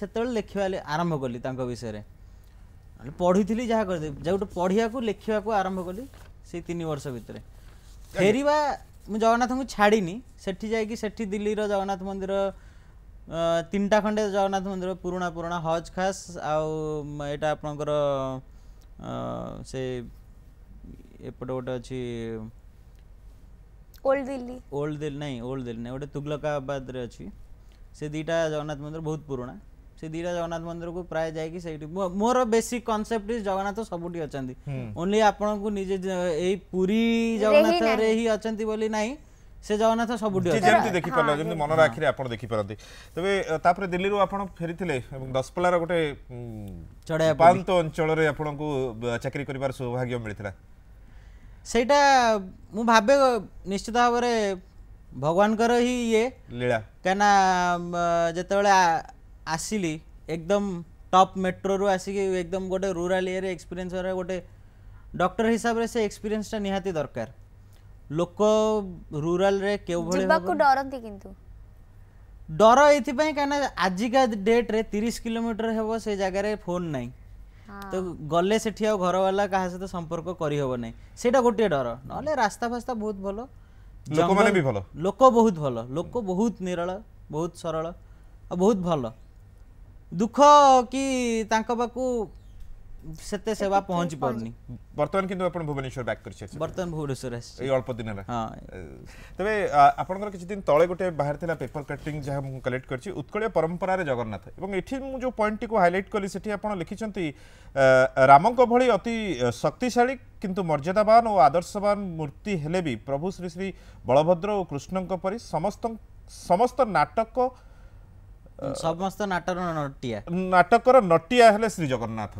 ସେତେବେଳେ ଲେଖିବା ଆରମ୍ଭ କଲି ତାଙ୍କ ବିଷୟରେ ନହେଲେ ପଢ଼ିଥିଲି ଯାହା କରିଦେବି ଯା ଗୋଟେ ପଢ଼ିବାକୁ ଲେଖିବାକୁ ଆରମ୍ଭ କଲି ସେଇ ତିନି ବର୍ଷ ଭିତରେ ଫେରିବା ମୁଁ ଜଗନ୍ନାଥଙ୍କୁ ଛାଡ଼ିନି ସେଠି ଯାଇକି ସେଠି ଦିଲ୍ଲୀର ଜଗନ୍ନାଥ ମନ୍ଦିର ତିନିଟା ଖଣ୍ଡେ ଜଗନ୍ନାଥ ମନ୍ଦିର ପୁରୁଣା ପୁରୁଣା ହଜ୍ ଖାସ୍ ଆଉ ଏଇଟା ଆପଣଙ୍କର ସେ ଏପଟେ ଗୋଟେ ଅଛି ଓଲ୍ଡ ଦିଲ୍ଲୀ ଓଲ୍ଡ ଦିଲ୍ଲୀ ନାଇଁ ଓଲ୍ଡ ଦିଲ୍ଲୀ ନାଇଁ ଗୋଟେ ତୁଗଲକାବାଦରେ ଅଛି ସେ ଦୁଇଟା ଜଗନ୍ନାଥ ମନ୍ଦିର ବହୁତ ପୁରୁଣା ସେ ଦୁଇଟା ଜଗନ୍ନାଥ ମନ୍ଦିରକୁ ପ୍ରାୟ ଯାଇକି ସେଇଠି ମୋର ବେସିକ କନସେପ୍ଟ ଜଗନ୍ନାଥ ସବୁଠି ଅଛନ୍ତି ଓନ୍ଲି ଆପଣଙ୍କୁ ନିଜେ ଏଇ ପୁରୀ ଜଗନ୍ନାଥରେ ହିଁ ଅଛନ୍ତି ବୋଲି ନାହିଁ ସେ ଜଗନ୍ନାଥ ସବୁଠି ଯେମିତି ଦେଖିପାରିଲ ଯେମିତି ମନର ଆଖିରେ ଆପଣ ଦେଖିପାରନ୍ତି ତେବେ ତାପରେ ଦିଲ୍ଲୀରୁ ଆପଣ ଫେରିଥିଲେ ଏବଂ ଦଶପଲ୍ଲାର ଗୋଟେ ପାନ୍ତ ଅଞ୍ଚଳରେ ଆପଣଙ୍କୁ ଚାକିରି କରିବାର ସୌଭାଗ୍ୟ ମିଳିଥିଲା ସେଇଟା ମୁଁ ଭାବେ ନିଶ୍ଚିତ ଭାବରେ ଭଗବାନଙ୍କର ହିଁ ଇଏ ଲୀଳା କାହିଁକିନା ଯେତେବେଳେ ଆସିଲି ଏକଦମ୍ ଟପ୍ ମେଟ୍ରୋରୁ ଆସିକି ଏକଦମ୍ ଗୋଟେ ରୁରାଲ୍ ଏରିଆ ଏକ୍ସପିରିଏନ୍ସର ଗୋଟେ ଡକ୍ଟର ହିସାବରେ ସେ ଏକ୍ସପିରିଏନ୍ସଟା ନିହାତି ଦରକାର ଲୋକ ରୁରାଲ୍ରେ କେଉଁଭଳି ଡରନ୍ତି କିନ୍ତୁ ଡର ଏଇଥିପାଇଁ କାହିଁକିନା ଆଜିକା ଡେଟ୍ରେ ତିରିଶ କିଲୋମିଟର ହେବ ସେ ଜାଗାରେ ଫୋନ୍ ନାହିଁ ତ ଗଲେ ସେଠି ଆଉ ଘରବାଲା କାହା ସହିତ ସମ୍ପର୍କ କରିହେବ ନାହିଁ ସେଇଟା ଗୋଟିଏ ଡର ନହେଲେ ରାସ୍ତା ଫାସ୍ତା ବହୁତ ଭଲ ଲୋକମାନେ ବି ଭଲ ଲୋକ ବହୁତ ଭଲ ଲୋକ ବହୁତ ନିରଳ ବହୁତ ସରଳ ଆଉ ବହୁତ ଭଲ ଦୁଃଖ କି ତାଙ୍କ ପାଖକୁ ସେତେ ସେବା ପହଞ୍ଚି ପାରୁନି ବର୍ତ୍ତମାନ କିନ୍ତୁ ଆପଣ ଭୁବନେଶ୍ୱର ବ୍ୟାକ୍ କରିସାରିଛନ୍ତି ବର୍ତ୍ତମାନ ଭୁବନେଶ୍ୱର ଆସିଛି ଏଇ ଅଳ୍ପ ଦିନ ହେଲା ତେବେ ଆପଣଙ୍କର କିଛି ଦିନ ତଳେ ଗୋଟେ ବାହାରିଥିଲା ପେପର କଟିଂ ଯାହା ମୁଁ କଲେକ୍ଟ କରିଛି ଉତ୍କଳୀୟ ପରମ୍ପରାରେ ଜଗନ୍ନାଥ ଏବଂ ଏଠି ମୁଁ ଯେଉଁ ପଏଣ୍ଟଟିକୁ ହାଇଲାଇଟ୍ କଲି ସେଠି ଆପଣ ଲେଖିଛନ୍ତି ରାମଙ୍କ ଭଳି ଅତି ଶକ୍ତିଶାଳୀ କିନ୍ତୁ ମର୍ଯ୍ୟାଦାବାନ ଓ ଆଦର୍ଶବାନ ମୂର୍ତ୍ତି ହେଲେ ବି ପ୍ରଭୁ ଶ୍ରୀ ଶ୍ରୀ ବଳଭଦ୍ର ଓ କୃଷ୍ଣଙ୍କ ପରି ସମସ୍ତ ସମସ୍ତ ନାଟକ ସମସ୍ତ ନାଟକର ନଟିଆ ନାଟକର ନଟିଆ ହେଲେ ଶ୍ରୀ ଜଗନ୍ନାଥ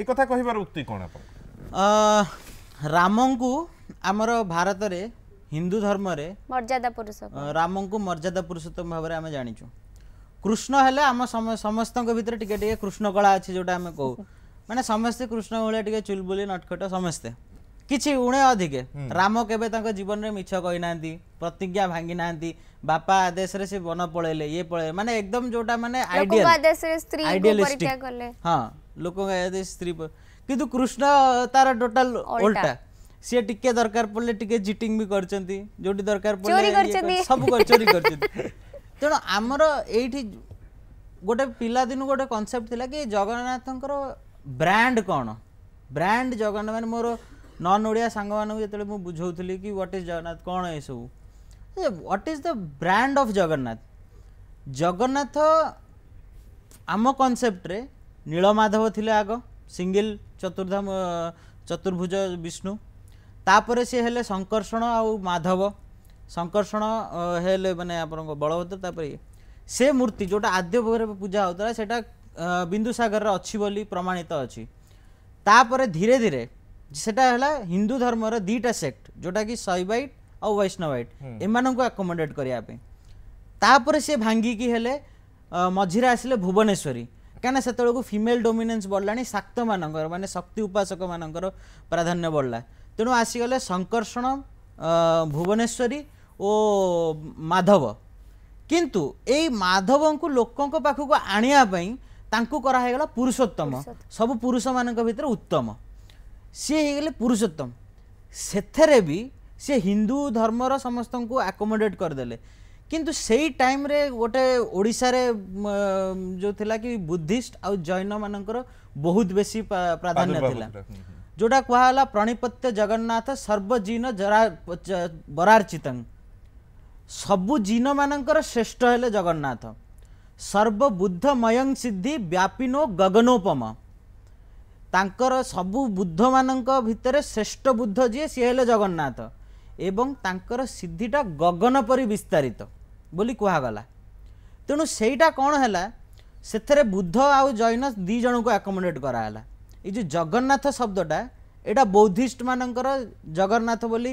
ଏ କଥା କହିବାର ଉକ୍ତି କ'ଣ ଆପଣ ରାମଙ୍କୁ ଆମର ଭାରତରେ ହିନ୍ଦୁ ଧର୍ମରେ ମର୍ଯ୍ୟାଦା ପୁରୁଷ ରାମଙ୍କୁ ମର୍ଯ୍ୟାଦା ପୁରୁଷୋତ୍ତମ ଭାବରେ ଆମେ ଜାଣିଛୁ କୃଷ୍ଣ ହେଲେ ଆମ ସମସ୍ତଙ୍କ ଭିତରେ ଟିକେ ଟିକେ କୃଷ୍ଣ କଳା ଅଛି ଯେଉଁଟା ଆମେ କହୁ ମାନେ ସମସ୍ତେ କୃଷ୍ଣ ଭଳିଆ ଟିକେ ଚୁଲବୁଲି ନଟଖଟ ସମସ୍ତେ କିଛି ଉଣେ ଅଧିକେ ରାମ କେବେ ତାଙ୍କ ଜୀବନରେ ମିଛ କହିନାହାନ୍ତି ପ୍ରତିଜ୍ଞା ଭାଙ୍ଗି ନାହାନ୍ତି ବାପା ଆଦେଶରେ ସେ ବନ ପଳେଇଲେ ଇଏ ପଳେଇଲେ ମାନେ ଏକଦମ ଯୋଉଟା ମାନେ ଆଇଡିଆଲିଷ୍ଟିକ ହଁ ଲୋକଙ୍କ ଆଦେଶ ସ୍ତ୍ରୀ କିନ୍ତୁ କୃଷ୍ଣ ତାର ଟୋଟାଲ ଓଲଟା ସିଏ ଟିକେ ଦରକାର ପଡ଼ିଲେ ଟିକେ ଚିଟିଂ ବି କରିଛନ୍ତି ଯୋଉଠି ଦରକାର ପଡ଼ିଲେ ସବୁ ଚୋରି କରିଛନ୍ତି ତେଣୁ ଆମର ଏଇଠି ଗୋଟେ ପିଲାଦିନୁ ଗୋଟେ କନସେପ୍ଟ ଥିଲା କି ଜଗନ୍ନାଥଙ୍କର ବ୍ରାଣ୍ଡ କ'ଣ ବ୍ରାଣ୍ଡ ଜଗନ୍ନାଥ ମାନେ ମୋର ନନ୍ ଓଡ଼ିଆ ସାଙ୍ଗମାନଙ୍କୁ ଯେତେବେଳେ ମୁଁ ବୁଝାଉଥିଲି କି ହ୍ୱାଟ୍ ଇଜ୍ ଜଗନ୍ନାଥ କ'ଣ ଏସବୁ what is the brand of Jagannath Jagannath ଆମ କନସେପ୍ଟରେ ନୀଳମାଧବ ଥିଲେ ଆଗ ସିଙ୍ଗିଲ୍ ଚତୁର୍ଧାମ ଚତୁର୍ଭୁଜ ବିଷ୍ଣୁ ତାପରେ ସିଏ ହେଲେ ଶଙ୍କର୍ଷଣ ଆଉ ମାଧବ ଶଙ୍କର୍ଷଣ ହେଲେ ମାନେ ଆପଣଙ୍କ ବଳଭଦ୍ର ତାପରେ ସେ ମୂର୍ତ୍ତି ଯେଉଁଟା ଆଦ୍ୟ ଭୋଗରେ ପୂଜା ହେଉଥିଲା ସେଇଟା ବିନ୍ଦୁସାଗରରେ ଅଛି ବୋଲି ପ୍ରମାଣିତ ଅଛି ତାପରେ ଧୀରେ ଧୀରେ ସେଟା ହେଲା ହିନ୍ଦୁ ଧର୍ମର ଦୁଇଟା ସେକ୍ଟ ଯେଉଁଟାକି ଶୈବାଇଟ୍ ଆଉ ବୈଷ୍ଣବାଇଟ୍ ଏମାନଙ୍କୁ ଆକୋମୋଡେଟ୍ କରିବା ପାଇଁ ତାପରେ ସେ ଭାଙ୍ଗିକି ହେଲେ ମଝିରେ ଆସିଲେ ଭୁବନେଶ୍ୱରୀ କାହିଁକିନା ସେତେବେଳକୁ ଫିମେଲ୍ ଡୋମିନେନ୍ସ ବଢ଼ିଲାଣି ଶାକ୍ତମାନଙ୍କର ମାନେ ଶକ୍ତି ଉପାସକମାନଙ୍କର ପ୍ରାଧାନ୍ୟ ବଢ଼ିଲା ତେଣୁ ଆସିଗଲେ ଶଙ୍କର୍ଷଣ ଭୁବନେଶ୍ୱରୀ ଓ ମାଧବ କିନ୍ତୁ ଏଇ ମାଧବଙ୍କୁ ଲୋକଙ୍କ ପାଖକୁ ଆଣିବା ପାଇଁ ତାଙ୍କୁ କରାହେଇଗଲା ପୁରୁଷୋତ୍ତମ ସବୁ ପୁରୁଷମାନଙ୍କ ଭିତରେ ଉତ୍ତମ सि पुरुषोत्तम पुरुषोत्तम सथ्यरबि सि हिन्दू धर्म र समोमोडेट गरिदेले कि सही टाइम गएर जो कि बुद्धिस्ट आ जैन बहुत महत्त्सी प्राधान्य थाहा जोडा कुरा प्रणिपत्य जगन्नाथ सर्वजिन जरर्चितङ सबु जीन म श्रेष्ठ हो जगन्नाथ सर्व बुद्ध मयङ सिद्धि व्यापिनो गगनोपम ତାଙ୍କର ସବୁ ବୁଦ୍ଧମାନଙ୍କ ଭିତରେ ଶ୍ରେଷ୍ଠ ବୁଦ୍ଧ ଯିଏ ସିଏ ହେଲେ ଜଗନ୍ନାଥ ଏବଂ ତାଙ୍କର ସିଦ୍ଧିଟା ଗଗନ ପରି ବିସ୍ତାରିତ ବୋଲି କୁହାଗଲା ତେଣୁ ସେଇଟା କ'ଣ ହେଲା ସେଥିରେ ବୁଦ୍ଧ ଆଉ ଜୈନ ଦୁଇ ଜଣଙ୍କୁ ଆକୋମୋଡେଟ୍ କରାହେଲା ଏଇ ଯେଉଁ ଜଗନ୍ନାଥ ଶବ୍ଦଟା ଏଇଟା ବୌଦ୍ଧିଷ୍ଟ ମାନଙ୍କର ଜଗନ୍ନାଥ ବୋଲି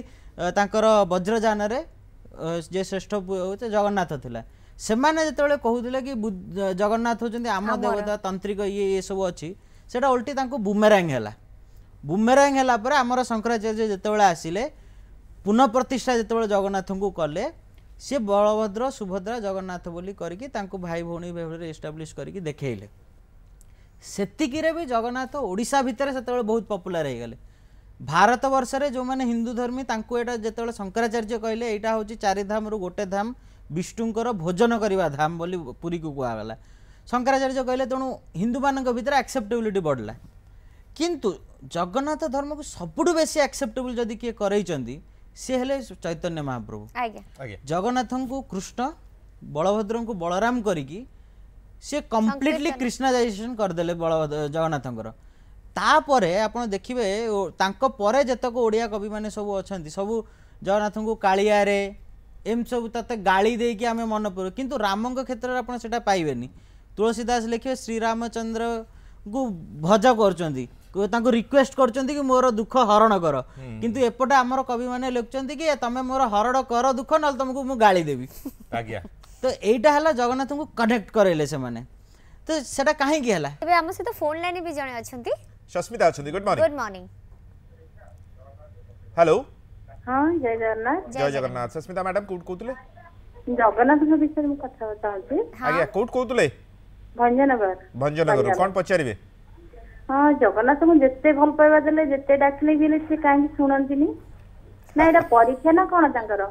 ତାଙ୍କର ବଜ୍ରଯାନରେ ଯେ ଶ୍ରେଷ୍ଠ ହେଉଛି ଜଗନ୍ନାଥ ଥିଲା ସେମାନେ ଯେତେବେଳେ କହୁଥିଲେ କି ଜଗନ୍ନାଥ ହେଉଛନ୍ତି ଆମ ଦେବତା ତାନ୍ତ୍ରିକ ଇଏ ଇଏ ସବୁ ଅଛି ସେଇଟା ଓଲଟି ତାଙ୍କୁ ବୁମେରାଙ୍ଗ ହେଲା ବୁମେରାଙ୍ଗ ହେଲା ପରେ ଆମର ଶଙ୍କରାଚାର୍ଯ୍ୟ ଯେତେବେଳେ ଆସିଲେ ପୁନଃ ପ୍ରତିଷ୍ଠା ଯେତେବେଳେ ଜଗନ୍ନାଥଙ୍କୁ କଲେ ସିଏ ବଳଭଦ୍ର ସୁଭଦ୍ରା ଜଗନ୍ନାଥ ବୋଲି କରିକି ତାଙ୍କୁ ଭାଇ ଭଉଣୀ ଭାବରେ ଏଷ୍ଟାବ୍ଲିଶ କରିକି ଦେଖେଇଲେ ସେତିକିରେ ବି ଜଗନ୍ନାଥ ଓଡ଼ିଶା ଭିତରେ ସେତେବେଳେ ବହୁତ ପପୁଲାର ହେଇଗଲେ ଭାରତବର୍ଷରେ ଯେଉଁମାନେ ହିନ୍ଦୁ ଧର୍ମୀ ତାଙ୍କୁ ଏଇଟା ଯେତେବେଳେ ଶଙ୍କରାଚାର୍ଯ୍ୟ କହିଲେ ଏଇଟା ହେଉଛି ଚାରିଧାମରୁ ଗୋଟେ ଧାମ ବିଷ୍ଣୁଙ୍କର ଭୋଜନ କରିବା ଧାମ ବୋଲି ପୁରୀକୁ କୁହାଗଲା ଶଙ୍କରାଚାର୍ଯ୍ୟ କହିଲେ ତେଣୁ ହିନ୍ଦୁମାନଙ୍କ ଭିତରେ ଆକ୍ସେପ୍ଟେବିଲିଟି ବଢ଼ିଲା କିନ୍ତୁ ଜଗନ୍ନାଥ ଧର୍ମକୁ ସବୁଠୁ ବେଶୀ ଆକ୍ସେପ୍ଟେବୁଲ ଯଦି କିଏ କରେଇଛନ୍ତି ସେ ହେଲେ ଚୈତନ୍ୟ ମହାପ୍ରଭୁ ଜଗନ୍ନାଥଙ୍କୁ କୃଷ୍ଣ ବଳଭଦ୍ରଙ୍କୁ ବଳରାମ କରିକି ସିଏ କମ୍ପ୍ଲିଟଲି କ୍ରିଷ୍ଣାଜାଇଜେସନ୍ କରିଦେଲେ ବଳଭଦ୍ର ଜଗନ୍ନାଥଙ୍କର ତାପରେ ଆପଣ ଦେଖିବେ ତାଙ୍କ ପରେ ଯେତେକ ଓଡ଼ିଆ କବିମାନେ ସବୁ ଅଛନ୍ତି ସବୁ ଜଗନ୍ନାଥଙ୍କୁ କାଳିଆରେ ଏମିତି ସବୁ ତତେ ଗାଳି ଦେଇକି ଆମେ ମନେ ପଡ଼ୁ କିନ୍ତୁ ରାମଙ୍କ କ୍ଷେତ୍ରରେ ଆପଣ ସେଇଟା ପାଇବେନି ତୁଳସୀଦାସ ଲେଖିବେ ଶ୍ରୀରାମଚନ୍ଦ୍ରଙ୍କୁ ଭଜ କରୁଛନ୍ତି ତାଙ୍କୁ ରିକ୍ୱେଷ୍ଟ କରୁଛନ୍ତି କି ମୋର ଦୁଃଖ ହରଣ କର କିନ୍ତୁ ଏପଟେ ଆମର କବିମାନେ ଲେଖୁଛନ୍ତି କି ତମେ ମୋର ହରଣ କର ଦୁଃଖ ନହେଲେ ତମକୁ ମୁଁ ଗାଳି ଦେବି ଆଜ୍ଞା ତ ଏଇଟା ହେଲା ଜଗନ୍ନାଥଙ୍କୁ କନେକ୍ଟ କରାଇଲେ ସେମାନେ ତ ସେଟା କାହିଁକି ହେଲା ଏବେ ଆମ ସହିତ ଫୋନ ଲାଇନ୍ ବି ଜଣେ ଅଛନ୍ତି ସସ୍ମିତା ଅଛନ୍ତି good morning good morning hello ହଁ ଜୟ ଜଗନ୍ନାଥ ଜୟ ଜଗନ୍ନାଥ ସସ୍ମିତା ମ୍ୟାଡାମ କୋଉଠି କହୁଥିଲେ ଜଗନ୍ନାଥଙ୍କ ବିଷୟରେ ମୁଁ କଥା ଚାହୁଁଛି ଆଜ୍ଞା କୋଉଠି କହୁଥିଲେ ଭଞ୍ଜନଗର ଭଞ୍ଜନଗର କ'ଣ ପଚାରିବେ ହଁ ଜଗନ୍ନାଥଙ୍କୁ ଯେତେ ଭଲ ପାଇବା ଦେଲେ ଯେତେ ଡାକିଲେ ବି ହେଲେ ସେ କାହିଁକି ଶୁଣନ୍ତିନି ନା ଏଇଟା ପରୀକ୍ଷା ନା କ'ଣ ତାଙ୍କର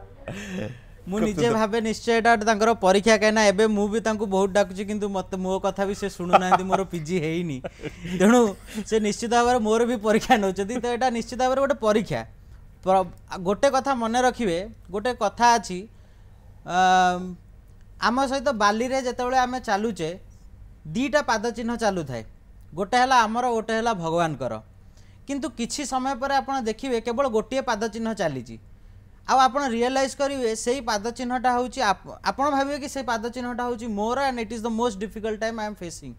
ମୁଁ ନିଜେ ଭାବେ ନିଶ୍ଚୟ ଏଇଟା ତାଙ୍କର ପରୀକ୍ଷା କାହିଁକିନା ଏବେ ମୁଁ ବି ତାଙ୍କୁ ବହୁତ ଡାକୁଛି କିନ୍ତୁ ମୋତେ ମୋ କଥା ବି ସେ ଶୁଣୁନାହାନ୍ତି ମୋର ପିଜି ହେଇନି ତେଣୁ ସେ ନିଶ୍ଚିତ ଭାବରେ ମୋର ବି ପରୀକ୍ଷା ନେଉଛନ୍ତି ତ ଏଇଟା ନିଶ୍ଚିତ ଭାବରେ ଗୋଟେ ପରୀକ୍ଷା ଗୋଟେ କଥା ମନେ ରଖିବେ ଗୋଟେ କଥା ଅଛି ଆମ ସହିତ ବାଲିରେ ଯେତେବେଳେ ଆମେ ଚାଲୁଛେ ଦୁଇଟା ପାଦଚିହ୍ନ ଚାଲୁଥାଏ ଗୋଟେ ହେଲା ଆମର ଗୋଟେ ହେଲା ଭଗବାନଙ୍କର କିନ୍ତୁ କିଛି ସମୟ ପରେ ଆପଣ ଦେଖିବେ କେବଳ ଗୋଟିଏ ପାଦଚିହ୍ନ ଚାଲିଛି ଆଉ ଆପଣ ରିଅଲାଇଜ୍ କରିବେ ସେଇ ପାଦଚିହ୍ନଟା ହେଉଛି ଆପଣ ଭାବିବେ କି ସେଇ ପାଦଚିହ୍ନଟା ହେଉଛି ମୋର and it is the most difficult time I am facing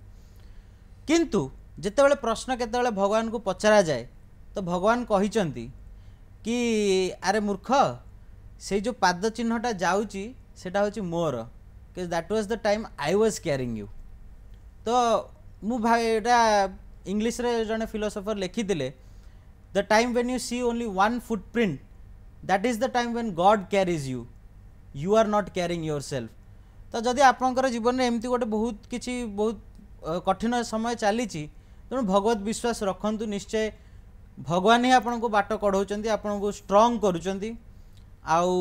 କିନ୍ତୁ ଯେତେବେଳେ ପ୍ରଶ୍ନ କେତେବେଳେ ଭଗବାନଙ୍କୁ ପଚରାଯାଏ ତ ଭଗବାନ କହିଛନ୍ତି କି ଆରେ ମୂର୍ଖ ସେଇ ଯେଉଁ ପାଦ ଚିହ୍ନଟା ଯାଉଛି ସେଇଟା ହେଉଛି ମୋର because that was the time I was carrying you ତ ମୁଁ ଏଇଟା ଇଂଲିଶରେ ଜଣେ ଫିଲୋସଫର ଲେଖିଥିଲେ the time when you see only one footprint that is the time when God carries you you are not carrying yourself ତ ଯଦି ଆପଣଙ୍କର ଜୀବନରେ ଏମିତି ଗୋଟେ ବହୁତ କିଛି ବହୁତ କଠିନ ସମୟ ଚାଲିଛି ତେଣୁ ଭଗବତ ବିଶ୍ୱାସ ରଖନ୍ତୁ ନିଶ୍ଚୟ ଭଗବାନ ହିଁ ଆପଣଙ୍କୁ ବାଟ କଢ଼ାଉଛନ୍ତି ଆପଣଙ୍କୁ ଷ୍ଟ୍ରଙ୍ଗ କରୁଛନ୍ତି ଆଉ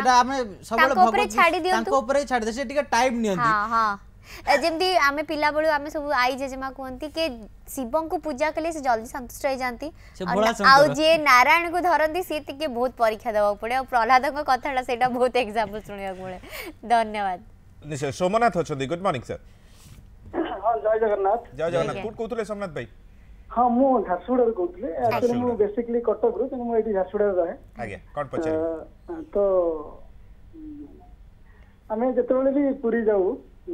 এটা আমি সবলে উপরে ছাড়ি দিও তাঙ্ক উপরে ছাড়ি দিও সে টিকে টাইম নিয়ন্তি হ্যাঁ হ্যাঁ ଯେମିତି ଆମେ ପିଲା ବେଳୁ ଆମେ ସବୁ ଆଇ ଜେଜେମା କୁହନ୍ତି କି ଶିବଙ୍କୁ ପୂଜା କଲେ ସେ ଜଲ୍ଦି ସନ୍ତୁଷ୍ଟ ହେଇଯାନ୍ତି ଆଉ ଯିଏ ନାରାୟଣଙ୍କୁ ଧରନ୍ତି ସିଏ ଟିକେ ବହୁତ ପରୀକ୍ଷା ଦେବାକୁ ପଡ଼େ ଆଉ ପ୍ରହ୍ଲାଦଙ୍କ କଥାଟା ସେଇଟା ବହୁତ ଏକ୍ସାମ୍ପଲ ଶୁଣିବାକୁ ମିଳେ ଧନ୍ୟବାଦ ନିଶ୍ଚୟ ସୋମନାଥ ଅଛନ୍ତି ଗୁଡ୍ ମର୍ଣ୍ଣିଂ ସାର୍ ହଁ ଜୟ ଜଗନ୍ନାଥ ଜୟ ଜଗନ୍ନାଥ କୋଉଠି କହୁଥିଲେ ସୋମନାଥ ଭାଇ ହଁ ମୁଁ ଝାରସୁଗୁଡ଼ାରୁ କହୁଥିଲି ଆକ୍ଚୁଆଲି ମୁଁ ବେସିକଲି କଟକରୁ କିନ୍ତୁ ମୁଁ ଏଠି ଝାରସୁଗୁଡ଼ାରେ ରହେ ଆଜ୍ଞା କ'ଣ ପଚାରିବେ ତ ଆମେ ଯେତେବେଳେ ବି ପୁରୀ ଯାଉ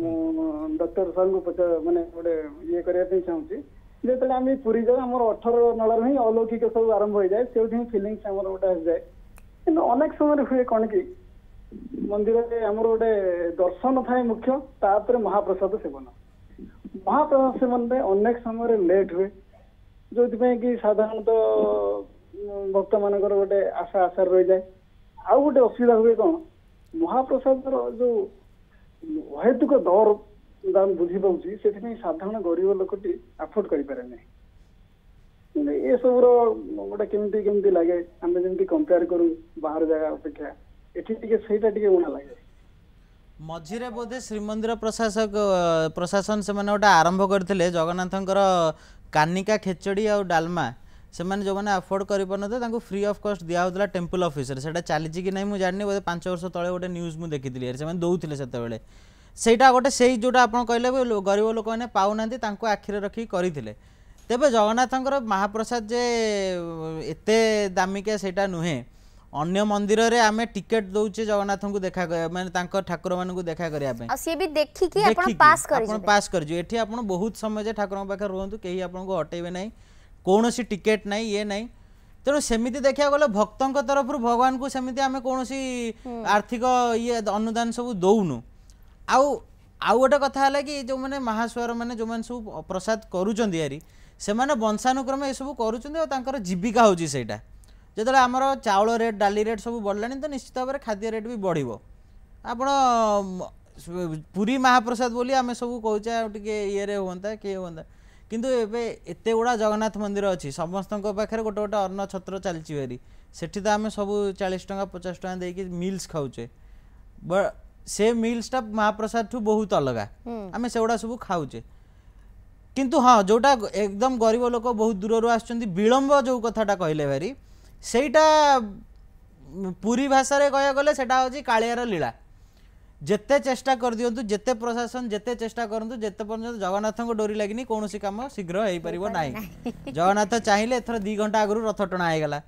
ମୁଁ ଡକ୍ଟର ସାର୍ଙ୍କୁ ପଚାର ମାନେ ଗୋଟେ ଇଏ କରିବା ପାଇଁ ଚାହୁଁଛି ଯେତେବେଳେ ଆମେ ପୁରୀ ଯାଉ ଆମର ଅଠର ନଳାରୁ ହିଁ ଅଲୌକିକ ସବୁ ଆରମ୍ଭ ହୋଇଯାଏ ସେଇଠି ହିଁ ଫିଲିଙ୍ଗସ୍ ଆମର ଗୋଟେ ଆସିଯାଏ କିନ୍ତୁ ଅନେକ ସମୟରେ ହୁଏ କ'ଣ କି ମନ୍ଦିରରେ ଆମର ଗୋଟେ ଦର୍ଶନ ଥାଏ ମୁଖ୍ୟ ତାପରେ ମହାପ୍ରସାଦ ସେବନ ମହାପ୍ରସାଦ ସେବନରେ ଅନେକ ସମୟରେ ଲେଟ୍ ହୁଏ ଯୋଉଥିପାଇଁ କି ସାଧାରଣତଃ ଭକ୍ତମାନଙ୍କର ଗୋଟେ ଆଶା ଆଶାରେ ରହିଯାଏ ଆଉ ଗୋଟେ ଅସୁବିଧା ହୁଏ କ'ଣ ମହାପ୍ରସାଦର ଯୋଉ ଅହେତୁକ ଦର ଦାମ ବୁଝିପାରୁଛି ସେଥିପାଇଁ ସାଧାରଣ ଗରିବ ଲୋକଟି ଆଫୋର୍ଡ କରିପାରେ ନାହିଁ ଏସବୁର ଗୋଟେ କେମିତି କେମିତି ଲାଗେ ଆମେ ଯେମିତି କମ୍ପେୟାର କରୁ ବାହାର ଜାଗା ଅପେକ୍ଷା ଏଠି ଟିକେ ସେଇଟା ଟିକେ ଉଣା ଲାଗେ ମଝିରେ ବୋଧେ ଶ୍ରୀମନ୍ଦିର ପ୍ରଶାସକ ପ୍ରଶାସନ ସେମାନେ ଗୋଟେ ଆରମ୍ଭ କରିଥିଲେ ଜଗନ୍ନାଥଙ୍କର कानिका खेचड़ी आउ डालमा ସେମାନେ ଯେଉଁମାନେ ଆଫୋର୍ଡ଼ କରିପାରୁନଥିଲେ ତାଙ୍କୁ ଫ୍ରି ଅଫ୍ କଷ୍ଟ ଦିଆହେଉଥିଲା ଟେମ୍ପଲ୍ ଅଫିସରେ ସେଇଟା ଚାଲିଛି କି ନାହିଁ ମୁଁ ଜାଣିନି ବୋଧେ ପାଞ୍ଚ ବର୍ଷ ତଳେ ଗୋଟେ ନ୍ୟୁଜ୍ ମୁଁ ଦେଖିଥିଲି ସେମାନେ ଦେଉଥିଲେ ସେତେବେଳେ ସେଇଟା ଗୋଟେ ସେଇ ଯେଉଁଟା ଆପଣ କହିଲେ ଗରିବ ଲୋକମାନେ ପାଉନାହାନ୍ତି ତାଙ୍କୁ ଆଖିରେ ରଖିକି କରିଥିଲେ ତେବେ ଜଗନ୍ନାଥଙ୍କର ମହାପ୍ରସାଦ ଯେ ଏତେ ଦାମିକିଆ ସେଇଟା ନୁହେଁ अन्य मंदिर रे आमे टिकट दोचे जगन्नाथ को देखा माने तांको ठाकुर मान को देखा करिया पे आ से भी देखि कि आपण पास कर आपण पास कर जो एठी आपण बहुत समय जे ठाकुर पाखे रोहंतु केही आपण को हटेबे नै कोनोसी टिकट नै ये नै ତେଣୁ ସେମିତି ଦେଖିବାକୁ ଗଲେ ଭକ୍ତଙ୍କ ତରଫରୁ ଭଗବାନଙ୍କୁ ସେମିତି ଆମେ କୌଣସି ଆର୍ଥିକ ଇଏ ଅନୁଦାନ ସବୁ ଦଉନୁ ଆଉ ଆଉ ଗୋଟେ କଥା ହେଲା କି ଯେଉଁମାନେ ମହାସ୍ୱର ମାନେ ଯେଉଁମାନେ ସବୁ ପ୍ରସାଦ କରୁଛନ୍ତି ଆରି ସେମାନେ ବଂଶାନୁକ୍ରମେ ଏସବୁ କରୁଛନ୍ତି ଆଉ ତାଙ୍କର ଜୀବିକା ହେଉଛି ସେଇଟା ଯେତେବେଳେ ଆମର ଚାଉଳ ରେଟ୍ ଡାଲି ରେଟ୍ ସବୁ ବଢ଼ିଲାଣି ତ ନିଶ୍ଚିତ ଭାବରେ ଖାଦ୍ୟ ରେଟ୍ ବି ବଢ଼ିବ ଆପଣ ପୁରୀ ମହାପ୍ରସାଦ ବୋଲି ଆମେ ସବୁ କହୁଛେ ଆଉ ଟିକେ ଇଏରେ ହୁଅନ୍ତା କିଏ ହୁଅନ୍ତା କିନ୍ତୁ ଏବେ ଏତେ ଗୁଡ଼ା ଜଗନ୍ନାଥ ମନ୍ଦିର ଅଛି ସମସ୍ତଙ୍କ ପାଖରେ ଗୋଟେ ଗୋଟେ ଅନ୍ନ ଛତ୍ର ଚାଲିଛି ଭାରି ସେଠି ତ ଆମେ ସବୁ ଚାଳିଶ ଟଙ୍କା ପଚାଶ ଟଙ୍କା ଦେଇକି ମିଲ୍ସ ଖାଉଛେ ବଟ୍ ସେ ମିଲ୍ସଟା ମହାପ୍ରସାଦଠୁ ବହୁତ ଅଲଗା ଆମେ ସେଗୁଡ଼ା ସବୁ ଖାଉଛେ କିନ୍ତୁ ହଁ ଯେଉଁଟା ଏକଦମ ଗରିବ ଲୋକ ବହୁତ ଦୂରରୁ ଆସୁଛନ୍ତି ବିଳମ୍ବ ଯେଉଁ କଥାଟା କହିଲେ ଭାରି ସେଇଟା ପୁରୀ ଭାଷାରେ କହିବାକୁ ଗଲେ ସେଇଟା ହେଉଛି କାଳିଆର ଲୀଳା ଯେତେ ଚେଷ୍ଟା କରିଦିଅନ୍ତୁ ଯେତେ ପ୍ରଶାସନ ଯେତେ ଚେଷ୍ଟା କରନ୍ତୁ ଯେତେ ପର୍ଯ୍ୟନ୍ତ ଜଗନ୍ନାଥଙ୍କ ଡୋରି ଲାଗିନି କୌଣସି କାମ ଶୀଘ୍ର ହେଇପାରିବ ନାହିଁ ଜଗନ୍ନାଥ ଚାହିଁଲେ ଏଥର ଦୁଇ ଘଣ୍ଟା ଆଗରୁ ରଥ ଟଣା ହେଇଗଲା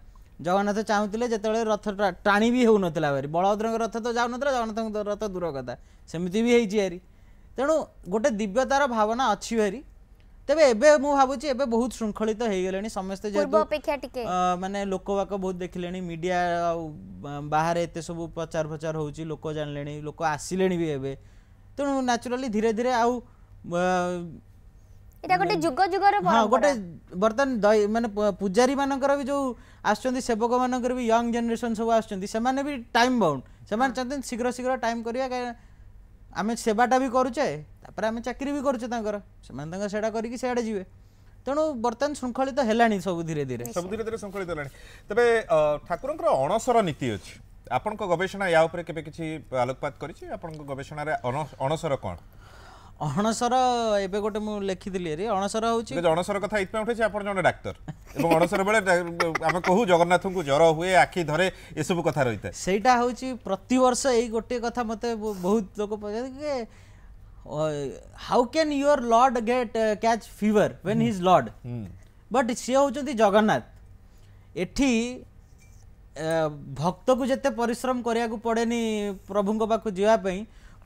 ଜଗନ୍ନାଥ ଚାହୁଁଥିଲେ ଯେତେବେଳେ ରଥ ଟାଣି ବି ହେଉନଥିଲା ଭାରି ବଳଭଦ୍ରଙ୍କ ରଥ ତ ଯାଉନଥିଲା ଜଗନ୍ନାଥଙ୍କ ରଥ ଦୂର କଥା ସେମିତି ବି ହେଇଛି ଭାରି ତେଣୁ ଗୋଟେ ଦିବ୍ୟତାର ଭାବନା ଅଛି ଭାରି ତେବେ ଏବେ ମୁଁ ଭାବୁଛି ଏବେ ବହୁତ ଶୃଙ୍ଖଳିତ ହେଇଗଲେଣି ସମସ୍ତେ ମାନେ ଲୋକବାକ ବହୁତ ଦେଖିଲେଣି ମିଡ଼ିଆ ଆଉ ବାହାରେ ଏତେ ସବୁ ପ୍ରଚାର ପ୍ରଚାର ହେଉଛି ଲୋକ ଜାଣିଲେଣି ଲୋକ ଆସିଲେଣି ବି ଏବେ ତେଣୁ ନ୍ୟାଚୁରାଲି ଧୀରେ ଧୀରେ ଆଉ এটা গোটে যুগ যুগর হ্যাঁ গোটে বর্তমান মানে পূজারী মানকর বি যে আসছেন সেবক মানকর বি ইয়ং জেনারেশন সব আসছেন সেমানে বি টাইম বাউন্ড সেমানে চাইতে শীঘ্র শীঘ্র টাইম করিয়া আমি সেবাটা বি করুছে ତାପରେ ଆମେ ଚାକିରି ବି କରୁଛେ ତାଙ୍କର ସେମାନେ ତାଙ୍କ ସେଇଟା କରିକି ସିଆଡ଼େ ଯିବେ ତେଣୁ ବର୍ତ୍ତମାନ ଶୃଙ୍ଖଳିତ ହେଲାଣି ସବୁ ଧୀରେ ଧୀରେ ସବୁ ଧୀରେ ଧୀରେ ଶୃଙ୍ଖଳିତ ହେଲାଣି ତେବେ ଠାକୁରଙ୍କର ଅଣସର ନୀତି ଅଛି ଆପଣଙ୍କ ଗବେଷଣା ୟା ଉପରେ କେବେ କିଛି ଆଲୋକପାତ କରିଛି ଆପଣଙ୍କ ଗବେଷଣାରେ ଅଣସର କ'ଣ ଅଣସର ଏବେ ଗୋଟେ ମୁଁ ଲେଖିଥିଲି ଏରି ଅଣସର ହେଉଛି ଅଣସର କଥା ଏଇଥିପାଇଁ ଉଠେଇଛି ଆପଣ ଜଣେ ଡାକ୍ତର ଏବଂ ଅଣସର ବେଳେ ଆମେ କହୁ ଜଗନ୍ନାଥଙ୍କୁ ଜ୍ୱର ହୁଏ ଆଖି ଧରେ ଏସବୁ କଥା ରହିଥାଏ ସେଇଟା ହେଉଛି ପ୍ରତିବର୍ଷ ଏଇ ଗୋଟିଏ କଥା ମୋତେ ବହୁତ ଲୋକ ପଚାରନ୍ତି how can your lord get catch fever when his lord but see ହେଉଛନ୍ତି ଜଗନ୍ନାଥ ଏଠି ଭକ୍ତକୁ ଯେତେ ପରିଶ୍ରମ କରିବାକୁ ପଡ଼େନି ପ୍ରଭୁଙ୍କ ପାଖକୁ ଯିବା ପାଇଁ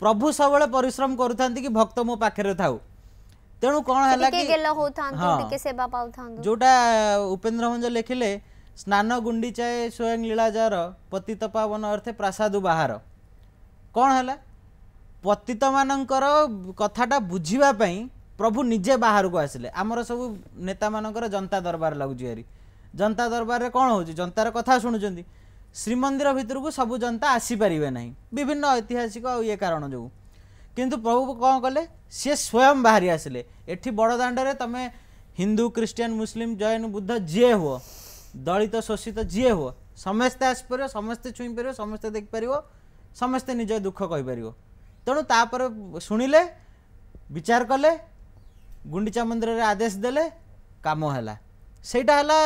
ପ୍ରଭୁ ସବୁବେଳେ ପରିଶ୍ରମ କରୁଥାନ୍ତି କି ଭକ୍ତ ମୋ ପାଖରେ ଥାଉ ତେଣୁ କ'ଣ ହେଲା କି ଯୋଉଟା ଉପେନ୍ଦ୍ର ଭଞ୍ଜ ଲେଖିଲେ ସ୍ନାନ ଗୁଣ୍ଡିଚାଏ ସ୍ୱୟଂ ଲୀଳାଜାର ପତିତ ପାବନ ଅର୍ଥେ ପ୍ରାସାଦୁ ବାହାର କ'ଣ ହେଲା ପତିତମାନଙ୍କର କଥାଟା ବୁଝିବା ପାଇଁ ପ୍ରଭୁ ନିଜେ ବାହାରକୁ ଆସିଲେ ଆମର ସବୁ ନେତାମାନଙ୍କର ଜନତା ଦରବାର ଲାଗୁଛି ହେରି ଜନତା ଦରବାରରେ କ'ଣ ହେଉଛି ଜନତାର କଥା ଶୁଣୁଛନ୍ତି ଶ୍ରୀମନ୍ଦିର ଭିତରକୁ ସବୁ ଜନତା ଆସିପାରିବେ ନାହିଁ ବିଭିନ୍ନ ଐତିହାସିକ ଆଉ ଇଏ କାରଣ ଯୋଗୁଁ କିନ୍ତୁ ପ୍ରଭୁ କ'ଣ କଲେ ସିଏ ସ୍ୱୟଂ ବାହାରି ଆସିଲେ ଏଠି ବଡ଼ଦାଣ୍ଡରେ ତୁମେ ହିନ୍ଦୁ ଖ୍ରୀଷ୍ଟିଆନ ମୁସଲିମ ଜୈନ ବୁଦ୍ଧ ଯିଏ ହୁଅ ଦଳିତ ଶୋଷିତ ଯିଏ ହୁଅ ସମସ୍ତେ ଆସିପାରିବ ସମସ୍ତେ ଛୁଇଁପାରିବ ସମସ୍ତେ ଦେଖିପାରିବ ସମସ୍ତେ ନିଜ ଦୁଃଖ କହିପାରିବ ତେଣୁ ତାପରେ ଶୁଣିଲେ ବିଚାର କଲେ ଗୁଣ୍ଡିଚା ମନ୍ଦିରରେ ଆଦେଶ ଦେଲେ କାମ ହେଲା ସେଇଟା ହେଲା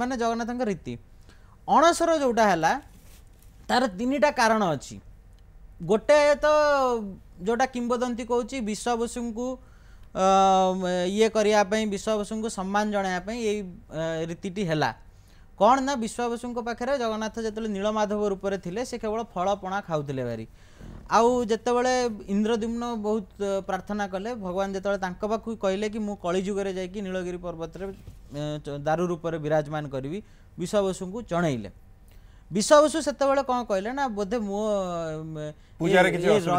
ମାନେ ଜଗନ୍ନାଥଙ୍କ ରୀତି ଅଣସର ଯେଉଁଟା ହେଲା ତାର ତିନିଟା କାରଣ ଅଛି ଗୋଟେ ତ ଯେଉଁଟା କିମ୍ବଦନ୍ତୀ କହୁଛି ବିଶ୍ୱବସୁଙ୍କୁ ଇଏ କରିବା ପାଇଁ ବିଶ୍ୱବସୁଙ୍କୁ ସମ୍ମାନ ଜଣାଇବା ପାଇଁ ଏଇ ରୀତିଟି ହେଲା କ'ଣ ନା ବିଶ୍ୱବସୁଙ୍କ ପାଖରେ ଜଗନ୍ନାଥ ଯେତେବେଳେ ନୀଳମାଧବ ରୂପରେ ଥିଲେ ସେ କେବଳ ଫଳ ପଣା ଖାଉଥିଲେ ଭାରି ଆଉ ଯେତେବେଳେ ଇନ୍ଦ୍ରଦ୍ୟୁମ୍ନ ବହୁତ ପ୍ରାର୍ଥନା କଲେ ଭଗବାନ ଯେତେବେଳେ ତାଙ୍କ ପାଖକୁ କହିଲେ କି ମୁଁ କଳିଯୁଗରେ ଯାଇକି ନୀଳଗିରି ପର୍ବତରେ ଦାରୁ ରୂପରେ ବିରାଜମାନ କରିବି ବିଷବସୁଙ୍କୁ ଜଣେଇଲେ ବିଷବସୁ ସେତେବେଳେ କ'ଣ କହିଲେ ନା ବୋଧେ ମୋ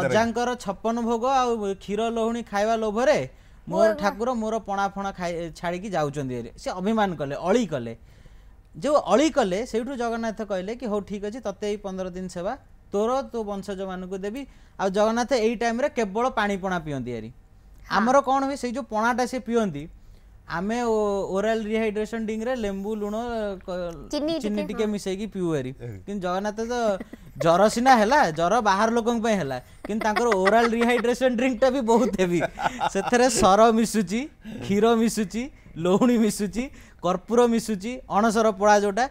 ରଜାଙ୍କର ଛପନ ଭୋଗ ଆଉ କ୍ଷୀର ଲହୁଣୀ ଖାଇବା ଲୋଭରେ ମୋର ଠାକୁର ମୋର ପଣାଫଣ ଖାଇ ଛାଡ଼ିକି ଯାଉଛନ୍ତି ସେ ଅଭିମାନ କଲେ ଅଳି କଲେ ଯେଉଁ ଅଳି କଲେ ସେଇଠୁ ଜଗନ୍ନାଥ କହିଲେ କି ହଉ ଠିକ୍ ଅଛି ତତେ ଏଇ ପନ୍ଦର ଦିନ ସେବା ତୋର ତୋ ବଂଶଜମାନଙ୍କୁ ଦେବି ଆଉ ଜଗନ୍ନାଥ ଏଇ ଟାଇମ୍ରେ କେବଳ ପାଣି ପଣା ପିଅନ୍ତି ଆରି ଆମର କ'ଣ ହୁଏ ସେଇ ଯେଉଁ ପଣାଟା ସେ ପିଅନ୍ତି ଆମେ ଓରାଲ ରିହାଇଡ୍ରେସନ ଡିଙ୍ଗରେ ଲେମ୍ବୁ ଲୁଣ ଚିନି ଟିକେ ମିଶେଇକି ପିଉ ଆରି କିନ୍ତୁ ଜଗନ୍ନାଥ ତ ଜ୍ୱର ସିନା ହେଲା ଜ୍ୱର ବାହାର ଲୋକଙ୍କ ପାଇଁ ହେଲା କିନ୍ତୁ ତାଙ୍କର ଓରାଲ ରିହାଇଡ୍ରେସନ ଡ୍ରିଙ୍କଟା ବି ବହୁତ ହେବି ସେଥିରେ ସର ମିଶୁଛି କ୍ଷୀର ମିଶୁଛି ଲହୁଣୀ ମିଶୁଛି କର୍ପୂର ମିଶୁଛି ଅଣସର ପୋଡ଼ା ଯେଉଁଟା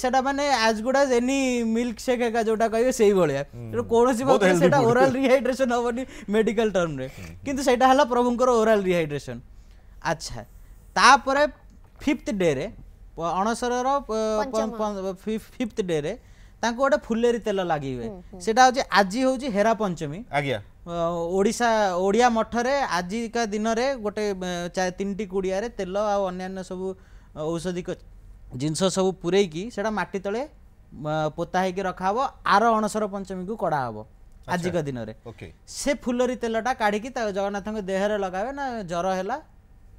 ସେଟା ମାନେ as good as any milkshake ଏକା ଯୋଉଟା କହିବେ ସେଇଭଳିଆ ତେଣୁ କୌଣସି ଭାବରେ ସେଇଟା ଓରାଲ ରିହାଇଡ୍ରେସନ୍ ହେବନି ମେଡିକାଲ ଟର୍ମରେ କିନ୍ତୁ ସେଇଟା ହେଲା ପ୍ରଭୁଙ୍କର ଓରାଲ ରିହାଇଡ୍ରେସନ୍ ଆଚ୍ଛା ତାପରେ ଫିଫ୍ଥ ଡେରେ ଅଣସରର ଫିଫ୍ଥ ଡେରେ ତାଙ୍କୁ ଗୋଟେ ଫୁଲେରି ତେଲ ଲାଗିବେ ସେଟା ହେଉଛି ଆଜି ହେଉଛି ହେରା ପଞ୍ଚମୀ ଆଜ୍ଞା ଓଡ଼ିଶା ଓଡ଼ିଆ ମଠରେ ଆଜିକା ଦିନରେ ଗୋଟେ ତିନିଟି କୁଡ଼ିଆରେ ତେଲ ଆଉ ଅନ୍ୟାନ୍ୟ ସବୁ ଔଷଧି ଜିନିଷ ସବୁ ପୂରେଇକି ସେଇଟା ମାଟି ତଳେ ପୋତା ହେଇକି ରଖାହବ ଆର ଅଣସର ପଞ୍ଚମୀକୁ କଡ଼ା ହବ ଆଜିକା ଦିନରେ ସେ ଫୁଲରି ତେଲଟା କାଢ଼ିକି ତା ଜଗନ୍ନାଥଙ୍କ ଦେହରେ ଲଗାଇବେ ନା ଜ୍ୱର ହେଲା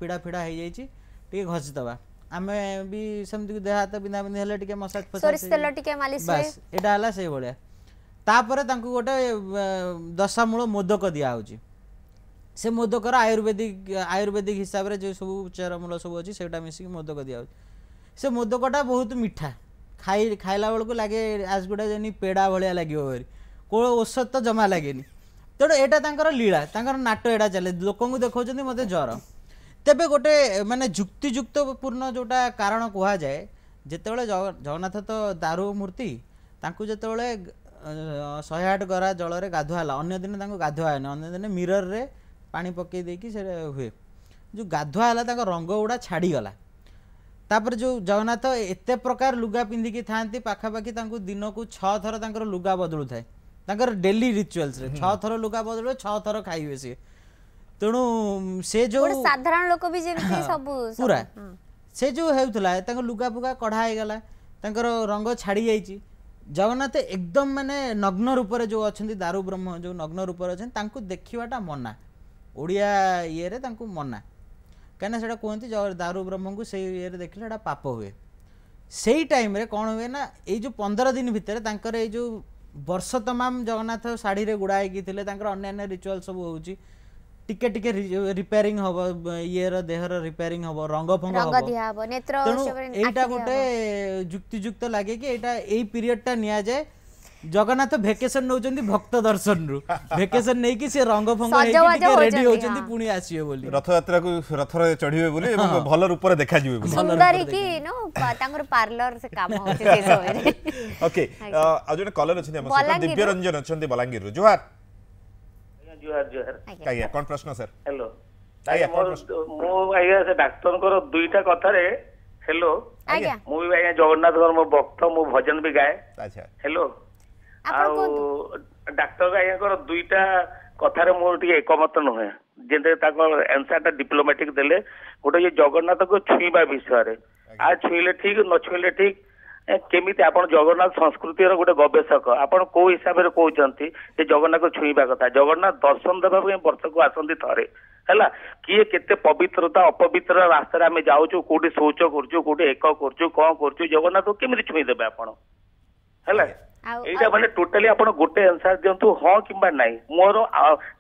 ପିଡ଼ା ଫିଡ଼ା ହେଇଯାଇଛି ଟିକେ ଘଷି ଦେବା ଆମେ ବି ସେମିତି ଦେହ ହାତ ବିନ୍ଧା ବିନ୍ଧି ହେଲେ ଟିକେ ମସାଜ ବାସ୍ ଏଇଟା ହେଲା ସେଇଭଳିଆ ତାପରେ ତାଙ୍କୁ ଗୋଟେ ଦଶାମୂଳ ମୋଦକ ଦିଆହେଉଛି ସେ ମୋଦକର ଆୟୁର୍ବେଦିକ ଆୟୁର୍ବେଦିକ ହିସାବରେ ଯେଉଁ ସବୁ ଚେରମୂଳ ସବୁ ଅଛି ସେଇଟା ମିଶିକି ମୋଦକ ଦିଆହେଉଛି ସେ ମୋଦକଟା ବହୁତ ମିଠା ଖାଇ ଖାଇଲା ବେଳକୁ ଲାଗେ ଆଜ୍ ଗୁଡ଼ା ଯେମିତି ପେଡ଼ା ଭଳିଆ ଲାଗିବ ବୋଲି କେଉଁ ଔଷଧ ତ ଜମା ଲାଗେନି ତେଣୁ ଏଇଟା ତାଙ୍କର ଲୀଳା ତାଙ୍କର ନାଟ ଏଇଟା ଚାଲେ ଲୋକଙ୍କୁ ଦେଖାଉଛନ୍ତି ମୋତେ ଜ୍ୱର ତେବେ ଗୋଟେ ମାନେ ଯୁକ୍ତିଯୁକ୍ତପୂର୍ଣ୍ଣ ଯେଉଁଟା କାରଣ କୁହାଯାଏ ଯେତେବେଳେ ଜଗନ୍ନାଥ ତ ଦାରୁ ମୂର୍ତ୍ତି ତାଙ୍କୁ ଯେତେବେଳେ ଶହେ ଆଠ ଗରା ଜଳରେ ଗାଧୁଆ ହେଲା ଅନ୍ୟ ଦିନ ତାଙ୍କୁ ଗାଧୁଆ ହେନି ଅନ୍ୟ ଦିନ ମିରରରେ ପାଣି ପକାଇ ଦେଇକି ସେ ହୁଏ ଯେଉଁ ଗାଧୁଆ ହେଲା ତାଙ୍କ ରଙ୍ଗ ଗୁଡ଼ା ଛାଡ଼ିଗଲା ତାପରେ ଯେଉଁ ଜଗନ୍ନାଥ ଏତେ ପ୍ରକାର ଲୁଗା ପିନ୍ଧିକି ଥାନ୍ତି ପାଖାପାଖି ତାଙ୍କୁ ଦିନକୁ ଛଅ ଥର ତାଙ୍କର ଲୁଗା ବଦଳୁଥାଏ ତାଙ୍କର ଡେଲି ରିଚୁଆଲ୍ସରେ ଛଅ ଥର ଲୁଗା ବଦଳିବ ଛଅ ଥର ଖାଇବେ ସିଏ ତେଣୁ ସେ ଯେଉଁ ସାଧାରଣ ଲୋକ ବି ଯେମିତି ସବୁ ପୁରା ସେ ଯେଉଁ ହେଉଥିଲା ତାଙ୍କ ଲୁଗା ଫୁଗା କଢ଼ା ହେଇଗଲା ତାଙ୍କର ରଙ୍ଗ ଛାଡ଼ି ଯାଇଛି ଜଗନ୍ନାଥ ଏକଦମ ମାନେ ନଗ୍ନ ରୂପରେ ଯେଉଁ ଅଛନ୍ତି ଦାରୁ ବ୍ରହ୍ମ ଯେଉଁ ନଗ୍ନ ରୂପରେ ଅଛନ୍ତି ତାଙ୍କୁ ଦେଖିବାଟା ମନା ଓଡ଼ିଆ ଇଏରେ ତାଙ୍କୁ ମନା କାହିଁକିନା ସେଇଟା କୁହନ୍ତି ଦାରୁ ବ୍ରହ୍ମଙ୍କୁ ସେଇ ଇଏରେ ଦେଖିଲେ ସେଇଟା ପାପ ହୁଏ ସେଇ ଟାଇମ୍ରେ କ'ଣ ହୁଏ ନା ଏଇ ଯେଉଁ ପନ୍ଦର ଦିନ ଭିତରେ ତାଙ୍କର ଏଇ ଯେଉଁ ବର୍ଷ ତମାମ ଜଗନ୍ନାଥ ଶାଢ଼ୀରେ ଗୁଡ଼ା ହେଇକି ଥିଲେ ତାଙ୍କର ଅନ୍ୟାନ୍ୟ ରିଚୁଆଲ୍ ସବୁ ହେଉଛି ଟିକେ ଟିକେ ରିପେୟାରିଂ ହବ ଇଏର ଦେହର ରିପେୟାରିଂ ହବ ରଙ୍ଗ ଫଙ୍ଗ ହବ ତେଣୁ ଏଇଟା ଗୋଟେ ଯୁକ୍ତିଯୁକ୍ତ ଲାଗେ କି ଏଇଟା ଏଇ ପିରିୟଡ଼ଟା ନିଆଯାଏ জগন্নাথ ভেকেশন নৌচন্তি ভক্ত দর্শন রু ভেকেশন নেইকি সে রঙ ফঙ্গ নেইকি রেডি হউচন্তি পুনি আসিবে বলি রথযাত্রা কু রথর চড়িবে বলি এবং ভাল রূপরে দেখা যাবে বলি সুন্দরী কি নো তাঙ্গর পার্লর সে কাম হচ্ছে সে সময় ওকে আ জনে কলর আছেন আমার সাথে দিব্য রঞ্জন আছেন বলাঙ্গীর রু জোহার জোহার জোহার আজ্ঞা কোন প্রশ্ন স্যার হ্যালো আজ্ঞা কোন প্রশ্ন মো আজ্ঞা সে দুইটা কথারে হ্যালো মু জগন্নাথ ধর্ম ভক্ত মু ভজন বি গায় আচ্ছা হ্যালো ଆଉ ଡାକ୍ତର ଆଜ୍ଞାଙ୍କର ଦୁଇଟା କଥାରେ ମୋର ଟିକେ ଏକମତ ନୁହେଁ ଯେମିତି ତାଙ୍କ ଆନ୍ସରଟା ଡିପ୍ଲୋମାଟିକ ଦେଲେ ଗୋଟେ ଇଏ ଜଗନ୍ନାଥଙ୍କୁ ଛୁଇଁବା ବିଷୟରେ ଆ ଛୁଇଁଲେ ଠିକ ନ ଛୁଇଁଲେ ଠିକ କେମିତି ଆପଣ ଜଗନ୍ନାଥ ସଂସ୍କୃତିର ଗୋଟେ ଗବେଷକ ଆପଣ କୋଉ ହିସାବରେ କହୁଛନ୍ତି ଯେ ଜଗନ୍ନାଥ ଛୁଇଁବା କଥା ଜଗନ୍ନାଥ ଦର୍ଶନ ଦେବା ପାଇଁ ବର୍ଷକୁ ଆସନ୍ତି ଥରେ ହେଲା କିଏ କେତେ ପବିତ୍ରତା ଅପବିତ୍ର ରାସ୍ତାରେ ଆମେ ଯାଉଛୁ କୋଉଠି ଶୌଚ କରୁଛୁ କୋଉଠି ଏକ କରୁଛୁ କଣ କରୁଛୁ ଜଗନ୍ନାଥକୁ କେମିତି ଛୁଇଁଦେବେ ଆପଣ ହେଲା ଏଇଟା ମାନେ ଟୋଟାଲି ଆପଣ ଗୋଟେ ଆନ୍ସର ଦିଅନ୍ତୁ ହଁ କିମ୍ବା ନାଇଁ ମୋର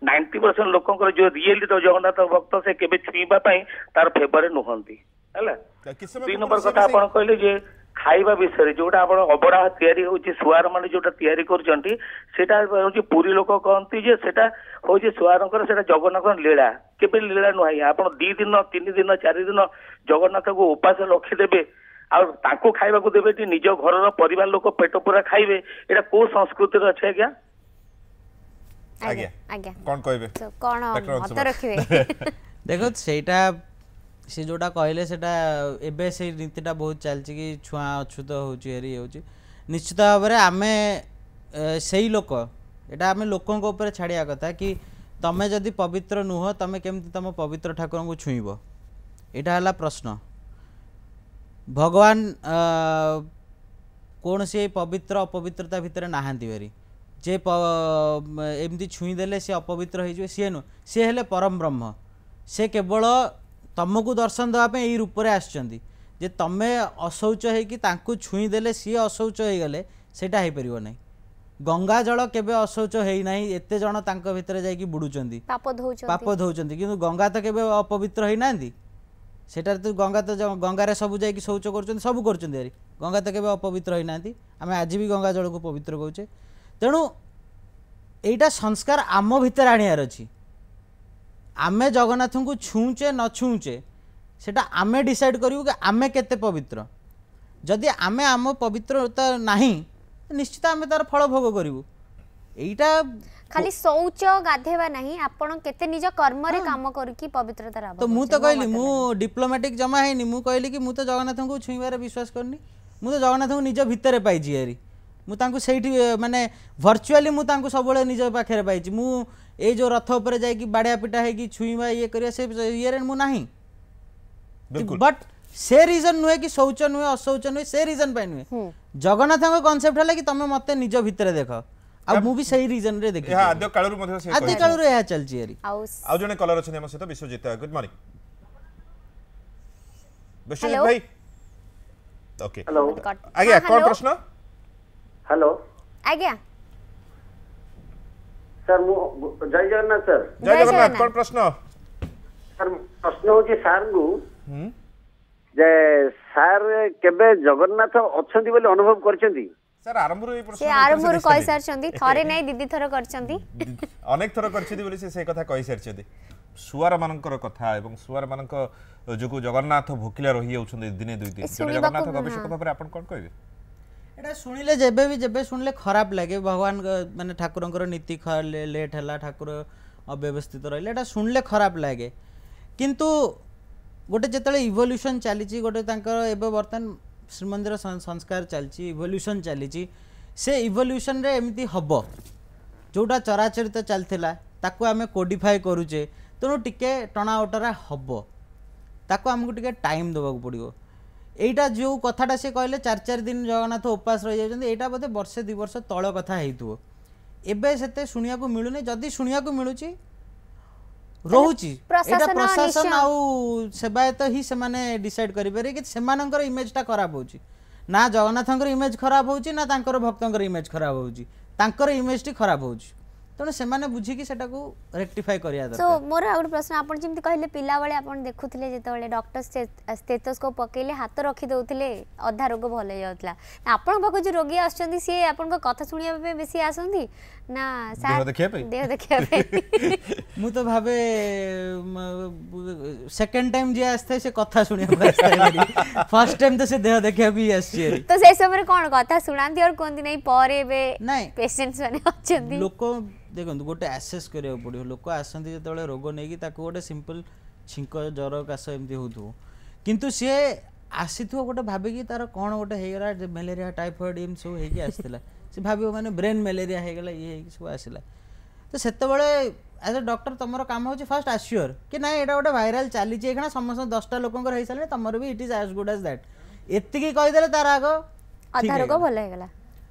ନାଇଣ୍ଟି ପରସେଣ୍ଟ ଲୋକଙ୍କର ଯୋଉ ରିଏଲି ଜଗନ୍ନାଥ ଭକ୍ତ ସେ କେବେ ଛୁଇଁବା ପାଇଁ ତାର ଫେଭରରେ ନୁହନ୍ତି ହେଲା ଦୁଇ ନମ୍ବର କଥା ଆପଣ କହିଲେ ଯେ ଖାଇବା ବିଷୟରେ ଯୋଉଟା ଆପଣ ଅବଢା ତିଆରି ହଉଛି ସୁଆର ମାନେ ଯୋଉଟା ତିଆରି କରୁଛନ୍ତି ସେଟା ହଉଛି ପୁରୀ ଲୋକ କହନ୍ତି ଯେ ସେଟା ହଉଛି ସୁଆରଙ୍କର ସେଟା ଜଗନ୍ନାଥଙ୍କ ଲୀଳା କେବେ ଲୀଳା ନୁହଁ ଆପଣ ଦି ଦିନ ତିନି ଦିନ ଚାରି ଦିନ ଜଗନ୍ନାଥଙ୍କୁ ଉପାସ ରଖିଦେବେ ଆଉ ତାଙ୍କୁ ଖାଇବାକୁ ଦେବେ ଦେବେଟି ନିଜ ଘରର ପରିବାର ଲୋକ ପେଟ ପୁରା ଖାଇବେ ଏଇଟା କୋଉ ସଂସ୍କୃତିରେ ଅଛି ଆଜ୍ଞା ଆଜ୍ଞା ଆଜ୍ଞା କ'ଣ କହିବେ କ'ଣ ଦେଖ ସେଇଟା ସେ ଯେଉଁଟା କହିଲେ ସେଇଟା ଏବେ ସେଇ ନୀତିଟା ବହୁତ ଚାଲିଛି କି ଛୁଆଁ ଅଛୁତ ହେଉଛି ହେରି ହେଉଛି ନିଶ୍ଚିତ ଭାବରେ ଆମେ ସେଇ ଲୋକ ଏଇଟା ଆମେ ଲୋକଙ୍କ ଉପରେ ଛାଡ଼ିବା କଥା କି ତମେ ଯଦି ପବିତ୍ର ନୁହଁ ତମେ କେମିତି ତମ ପବିତ୍ର ଠାକୁରଙ୍କୁ ଛୁଇଁବ ଏଇଟା ହେଲା ପ୍ରଶ୍ନ ଭଗବାନ କୌଣସି ପବିତ୍ର ଅପବିତ୍ରତା ଭିତରେ ନାହାନ୍ତି ଭାରି ଯେ ଏମିତି ଛୁଇଁଦେଲେ ସେ ଅପବିତ୍ର ହେଇଯିବେ ସିଏ ନୁହଁ ସିଏ ହେଲେ ପରମ ବ୍ରହ୍ମ ସେ କେବଳ ତମକୁ ଦର୍ଶନ ଦେବା ପାଇଁ ଏଇ ରୂପରେ ଆସିଛନ୍ତି ଯେ ତମେ ଅଶୌଚ ହେଇକି ତାଙ୍କୁ ଛୁଇଁଦେଲେ ସିଏ ଅଶୌଚ ହେଇଗଲେ ସେଇଟା ହେଇପାରିବ ନାହିଁ ଗଙ୍ଗା ଜଳ କେବେ ଅଶୌଚ ହେଇନାହିଁ ଏତେ ଜଣ ତାଙ୍କ ଭିତରେ ଯାଇକି ବୁଡ଼ୁଛନ୍ତି ପାପ ଧଉଛନ୍ତି କିନ୍ତୁ ଗଙ୍ଗା ତ କେବେ ଅପବିତ୍ର ହେଇନାହାନ୍ତି ସେଠାରେ ତ ଗଙ୍ଗା ତ ଗଙ୍ଗାରେ ସବୁ ଯାଇକି ଶୌଚ କରୁଛନ୍ତି ସବୁ କରୁଛନ୍ତି ଆରି ଗଙ୍ଗା ତ କେବେ ଅପବିତ୍ର ହୋଇନାହାନ୍ତି ଆମେ ଆଜି ବି ଗଙ୍ଗା ଜଳକୁ ପବିତ୍ର କହୁଛେ ତେଣୁ ଏଇଟା ସଂସ୍କାର ଆମ ଭିତରେ ଆଣିବାର ଅଛି ଆମେ ଜଗନ୍ନାଥଙ୍କୁ ଛୁଁଛେ ନ ଛୁଁଛେ ସେଇଟା ଆମେ ଡିସାଇଡ଼୍ କରିବୁ କି ଆମେ କେତେ ପବିତ୍ର ଯଦି ଆମେ ଆମ ପବିତ୍ରତା ନାହିଁ ନିଶ୍ଚିତ ଆମେ ତା'ର ଫଳ ଭୋଗ କରିବୁ तो मु तो डिप्लोमेटिक जमा है कि मुझे जगन्नाथ को छुईबार विश्वास करनी मु जगन्नाथ को निज भितरे पाई जियरी मु तांको सेठी माने वर्चुअली सब बेले निज पाखरे पाई छी मु रथ ऊपर जाय बाड़िया पिटा है की छुई ये करिया बट से रिजन नुए कि शौच नुए अशौच नुए से रीजन पाई नुए जगन्नाथ को कांसेप्ट हला कि तमे मते निज भितरे देखो ଆଉ ମୁଁ ବି ସେଇ ରିଜନ୍ ରେ ଦେଖି ଆଦ୍ୟ କାଳରୁ ମଧ୍ୟ ସେଇ ଆଦ୍ୟ କାଳରୁ ଏହା ଚାଲିଛି ଏରି ଆଉ ଜଣେ କଲର ଅଛନ୍ତି ଆମ ସହିତ ବିଶ୍ୱଜିତ ଗୁଡ୍ ମର୍ଣ୍ଣିଂ ବିଶ୍ୱଜିତ ଭାଇ ଓକେ ହ୍ୟାଲୋ ଆଜ୍ଞା କ'ଣ ପ୍ରଶ୍ନ ହ୍ୟାଲୋ ଆଜ୍ଞା ସାର୍ ମୁଁ ଜୟ ଜଗନ୍ନାଥ ସାର୍ ଜୟ ଜଗନ୍ନାଥ କ'ଣ ପ୍ରଶ୍ନ ସାର୍ ପ୍ରଶ୍ନ ହେଉଛି ସାର୍ଙ୍କୁ ଯେ ସାର୍ କେବେ ଜଗନ୍ନାଥ ଅଛନ୍ତି ବୋଲି ଅନୁଭବ କରିଛନ୍ତି ସାର୍ ଆରମ୍ଭରୁ ଏଇ ପ୍ରଶ୍ନ ସେ ଆରମ୍ଭରୁ କହି ସାରିଛନ୍ତି ଥରେ ନାଇଁ ଦିଦି ଥର କରିଛନ୍ତି ଅନେକ ଥର କରିଛନ୍ତି ବୋଲି ସେ ସେ କଥା କହି ସାରିଛନ୍ତି ଶୁଆରମାନଙ୍କର କଥା ଏବଂ ଶୁଆରମାନଙ୍କ ଯୋଗୁଁ ଜଗନ୍ନାଥ ଭୋକିଲା ରହିଯାଉଛନ୍ତି ଦିନେ ଦୁଇ ଦିନ ଜଣେ ଜଗନ୍ନାଥ ଗବେଷକ ଭାବରେ ଆପଣ କ'ଣ କହିବେ ଏଇଟା ଶୁଣିଲେ ଯେବେ ବି ଯେବେ ଶୁଣିଲେ ଖରାପ ଲାଗେ ଭଗବାନଙ୍କ ମାନେ ଠାକୁରଙ୍କର ନୀତି ଲେଟ୍ ହେଲା ଠାକୁର ଅବ୍ୟବସ୍ଥିତ ରହିଲେ ଏଇଟା ଶୁଣିଲେ ଖରାପ ଲାଗେ କିନ୍ତୁ ଗୋଟେ ଯେତେବେଳେ ଇଭଲ୍ୟୁସନ୍ ଚାଲିଛି ଗୋଟେ ତାଙ୍କର ଏବେ ବର୍ତ୍ତମାନ ଶ୍ରୀମନ୍ଦିର ସଂସ୍କାର ଚାଲିଛି ଇଭଲ୍ୟୁସନ୍ ଚାଲିଛି ସେ ଇଭଲ୍ୟୁସନ୍ରେ ଏମିତି ହେବ ଯେଉଁଟା ଚରାଚରିତ ଚାଲିଥିଲା ତାକୁ ଆମେ କୋଡ଼ିଫାଏ କରୁଛେ ତେଣୁ ଟିକେ ଟଣା ଓଟରା ହେବ ତାକୁ ଆମକୁ ଟିକେ ଟାଇମ୍ ଦେବାକୁ ପଡ଼ିବ ଏଇଟା ଯେଉଁ କଥାଟା ସେ କହିଲେ ଚାରି ଚାରି ଦିନ ଜଗନ୍ନାଥ ଉପାସ ରହିଯାଉଛନ୍ତି ଏଇଟା ବୋଧେ ବର୍ଷେ ଦୁଇ ବର୍ଷ ତଳ କଥା ହେଇଥିବ ଏବେ ସେତେ ଶୁଣିବାକୁ ମିଳୁନି ଯଦି ଶୁଣିବାକୁ ମିଳୁଛି ରହୁଛି ଏଇଟା ପ୍ରଶାସନ ଆଉ ସେବାୟତ ହିଁ ସେମାନେ ଡିସାଇଡ୍ କରିପାରିବେ କି ସେମାନଙ୍କର ଇମେଜଟା ଖରାପ ହେଉଛି ନା ଜଗନ୍ନାଥଙ୍କର ଇମେଜ ଖରାପ ହେଉଛି ନା ତାଙ୍କର ଭକ୍ତଙ୍କର ଇମେଜ ଖରାପ ହେଉଛି ତାଙ୍କର ଇମେଜଟି ଖରାପ ହେଉଛି ତେଣୁ ସେମାନେ ବୁଝିକି ସେଟାକୁ ରେକ୍ଟିଫାଏ କରିବା ଦରକାର ସୋ ମୋର ଆଉ ଗୋଟେ ପ୍ରଶ୍ନ ଆପଣ ଯେମିତି କହିଲେ ପିଲାବେଳେ ଆପଣ ଦେଖୁଥିଲେ ଯେତେବେଳେ ଡକ୍ଟର ସ୍ଟେଥୋସ୍କୋପ ପକେଇଲେ ହାତ ରଖି ଦେଉଥିଲେ ଅଧା ରୋଗ ଭଲ ହେଇଯାଉଥିଲା ଆପଣଙ୍କ ପାଖକୁ ଯେଉଁ ରୋଗୀ ଆସୁଛନ୍ତି ସିଏ ଆପଣଙ୍କ କଥା ଶୁଣିବା ପାଇଁ ବେଶୀ ଆସନ୍ତି ନା ଦେହ ଦେଖିବା ଦେହ ଦେଖିବା ପାଇଁ ମୁଁ ତ ଭାବେ ସେକେଣ୍ଡ ଟାଇମ ଯିଏ ଆସିଥାଏ ସେ କଥା ଶୁଣିବାକୁ ଫାର୍ଷ୍ଟ ଟାଇମ ତ ସେ ଦେହ ଦେଖିବାକୁ ହିଁ ଆସିଛି ତ ସେ ସମୟରେ କ'ଣ କଥା ଶୁଣାନ୍ତି ଆଉ କୁହନ୍ତି ନାହିଁ ପରେ ଏବେ ନାଇଁ ପେସେଣ୍ଟ ମାନେ ଅଛନ୍ତି ଲୋକ ଦେଖନ୍ତୁ ଗୋଟେ ଆସେସ୍ କରିବାକୁ ପଡ଼ିବ ଲୋକ ଆସନ୍ତି ଯେତେବେଳେ ରୋଗ ନେଇକି ତାକୁ ଗୋଟେ ସିମ୍ପଲ୍ ଛିଙ୍କ ଜ୍ୱର କାଶ ଏମିତି ହେଉଥିବ କିନ୍ତୁ ସିଏ ଆସିଥିବ ଗୋଟେ ଭାବିକି ତାର କ'ଣ ଗୋଟେ ହେଇଗଲା ମ୍ୟାଲେରିଆ ଟାଇଫଏଡ୍ ଏମିତି ସବୁ ହେଇକି ଆସିଥିଲା ସେ ଭାବିବ ମାନେ ବ୍ରେନ୍ ମ୍ୟାଲେରିଆ ହେଇଗଲା ଇଏ ହେଇକି ସବୁ ଆସିଲା ତ ସେତେବେଳେ ଆଜ୍ ଏ ଡକ୍ଟର ତୁମର କାମ ହେଉଛି ଫାର୍ଷ୍ଟ ଆସିଓର କି ନାଇଁ ଏଇଟା ଗୋଟେ ଭାଇରାଲ୍ ଚାଲିଛି ଏଇକ୍ଷଣା ସମସ୍ତ ଦଶଟା ଲୋକଙ୍କର ହେଇସାରିଲାଣି ତୁମର ବି it is as good as that ଏତିକି କହିଦେଲେ ତାର ଆଗ ଅଧା ରୋଗ ଭଲ ହେଇଗଲା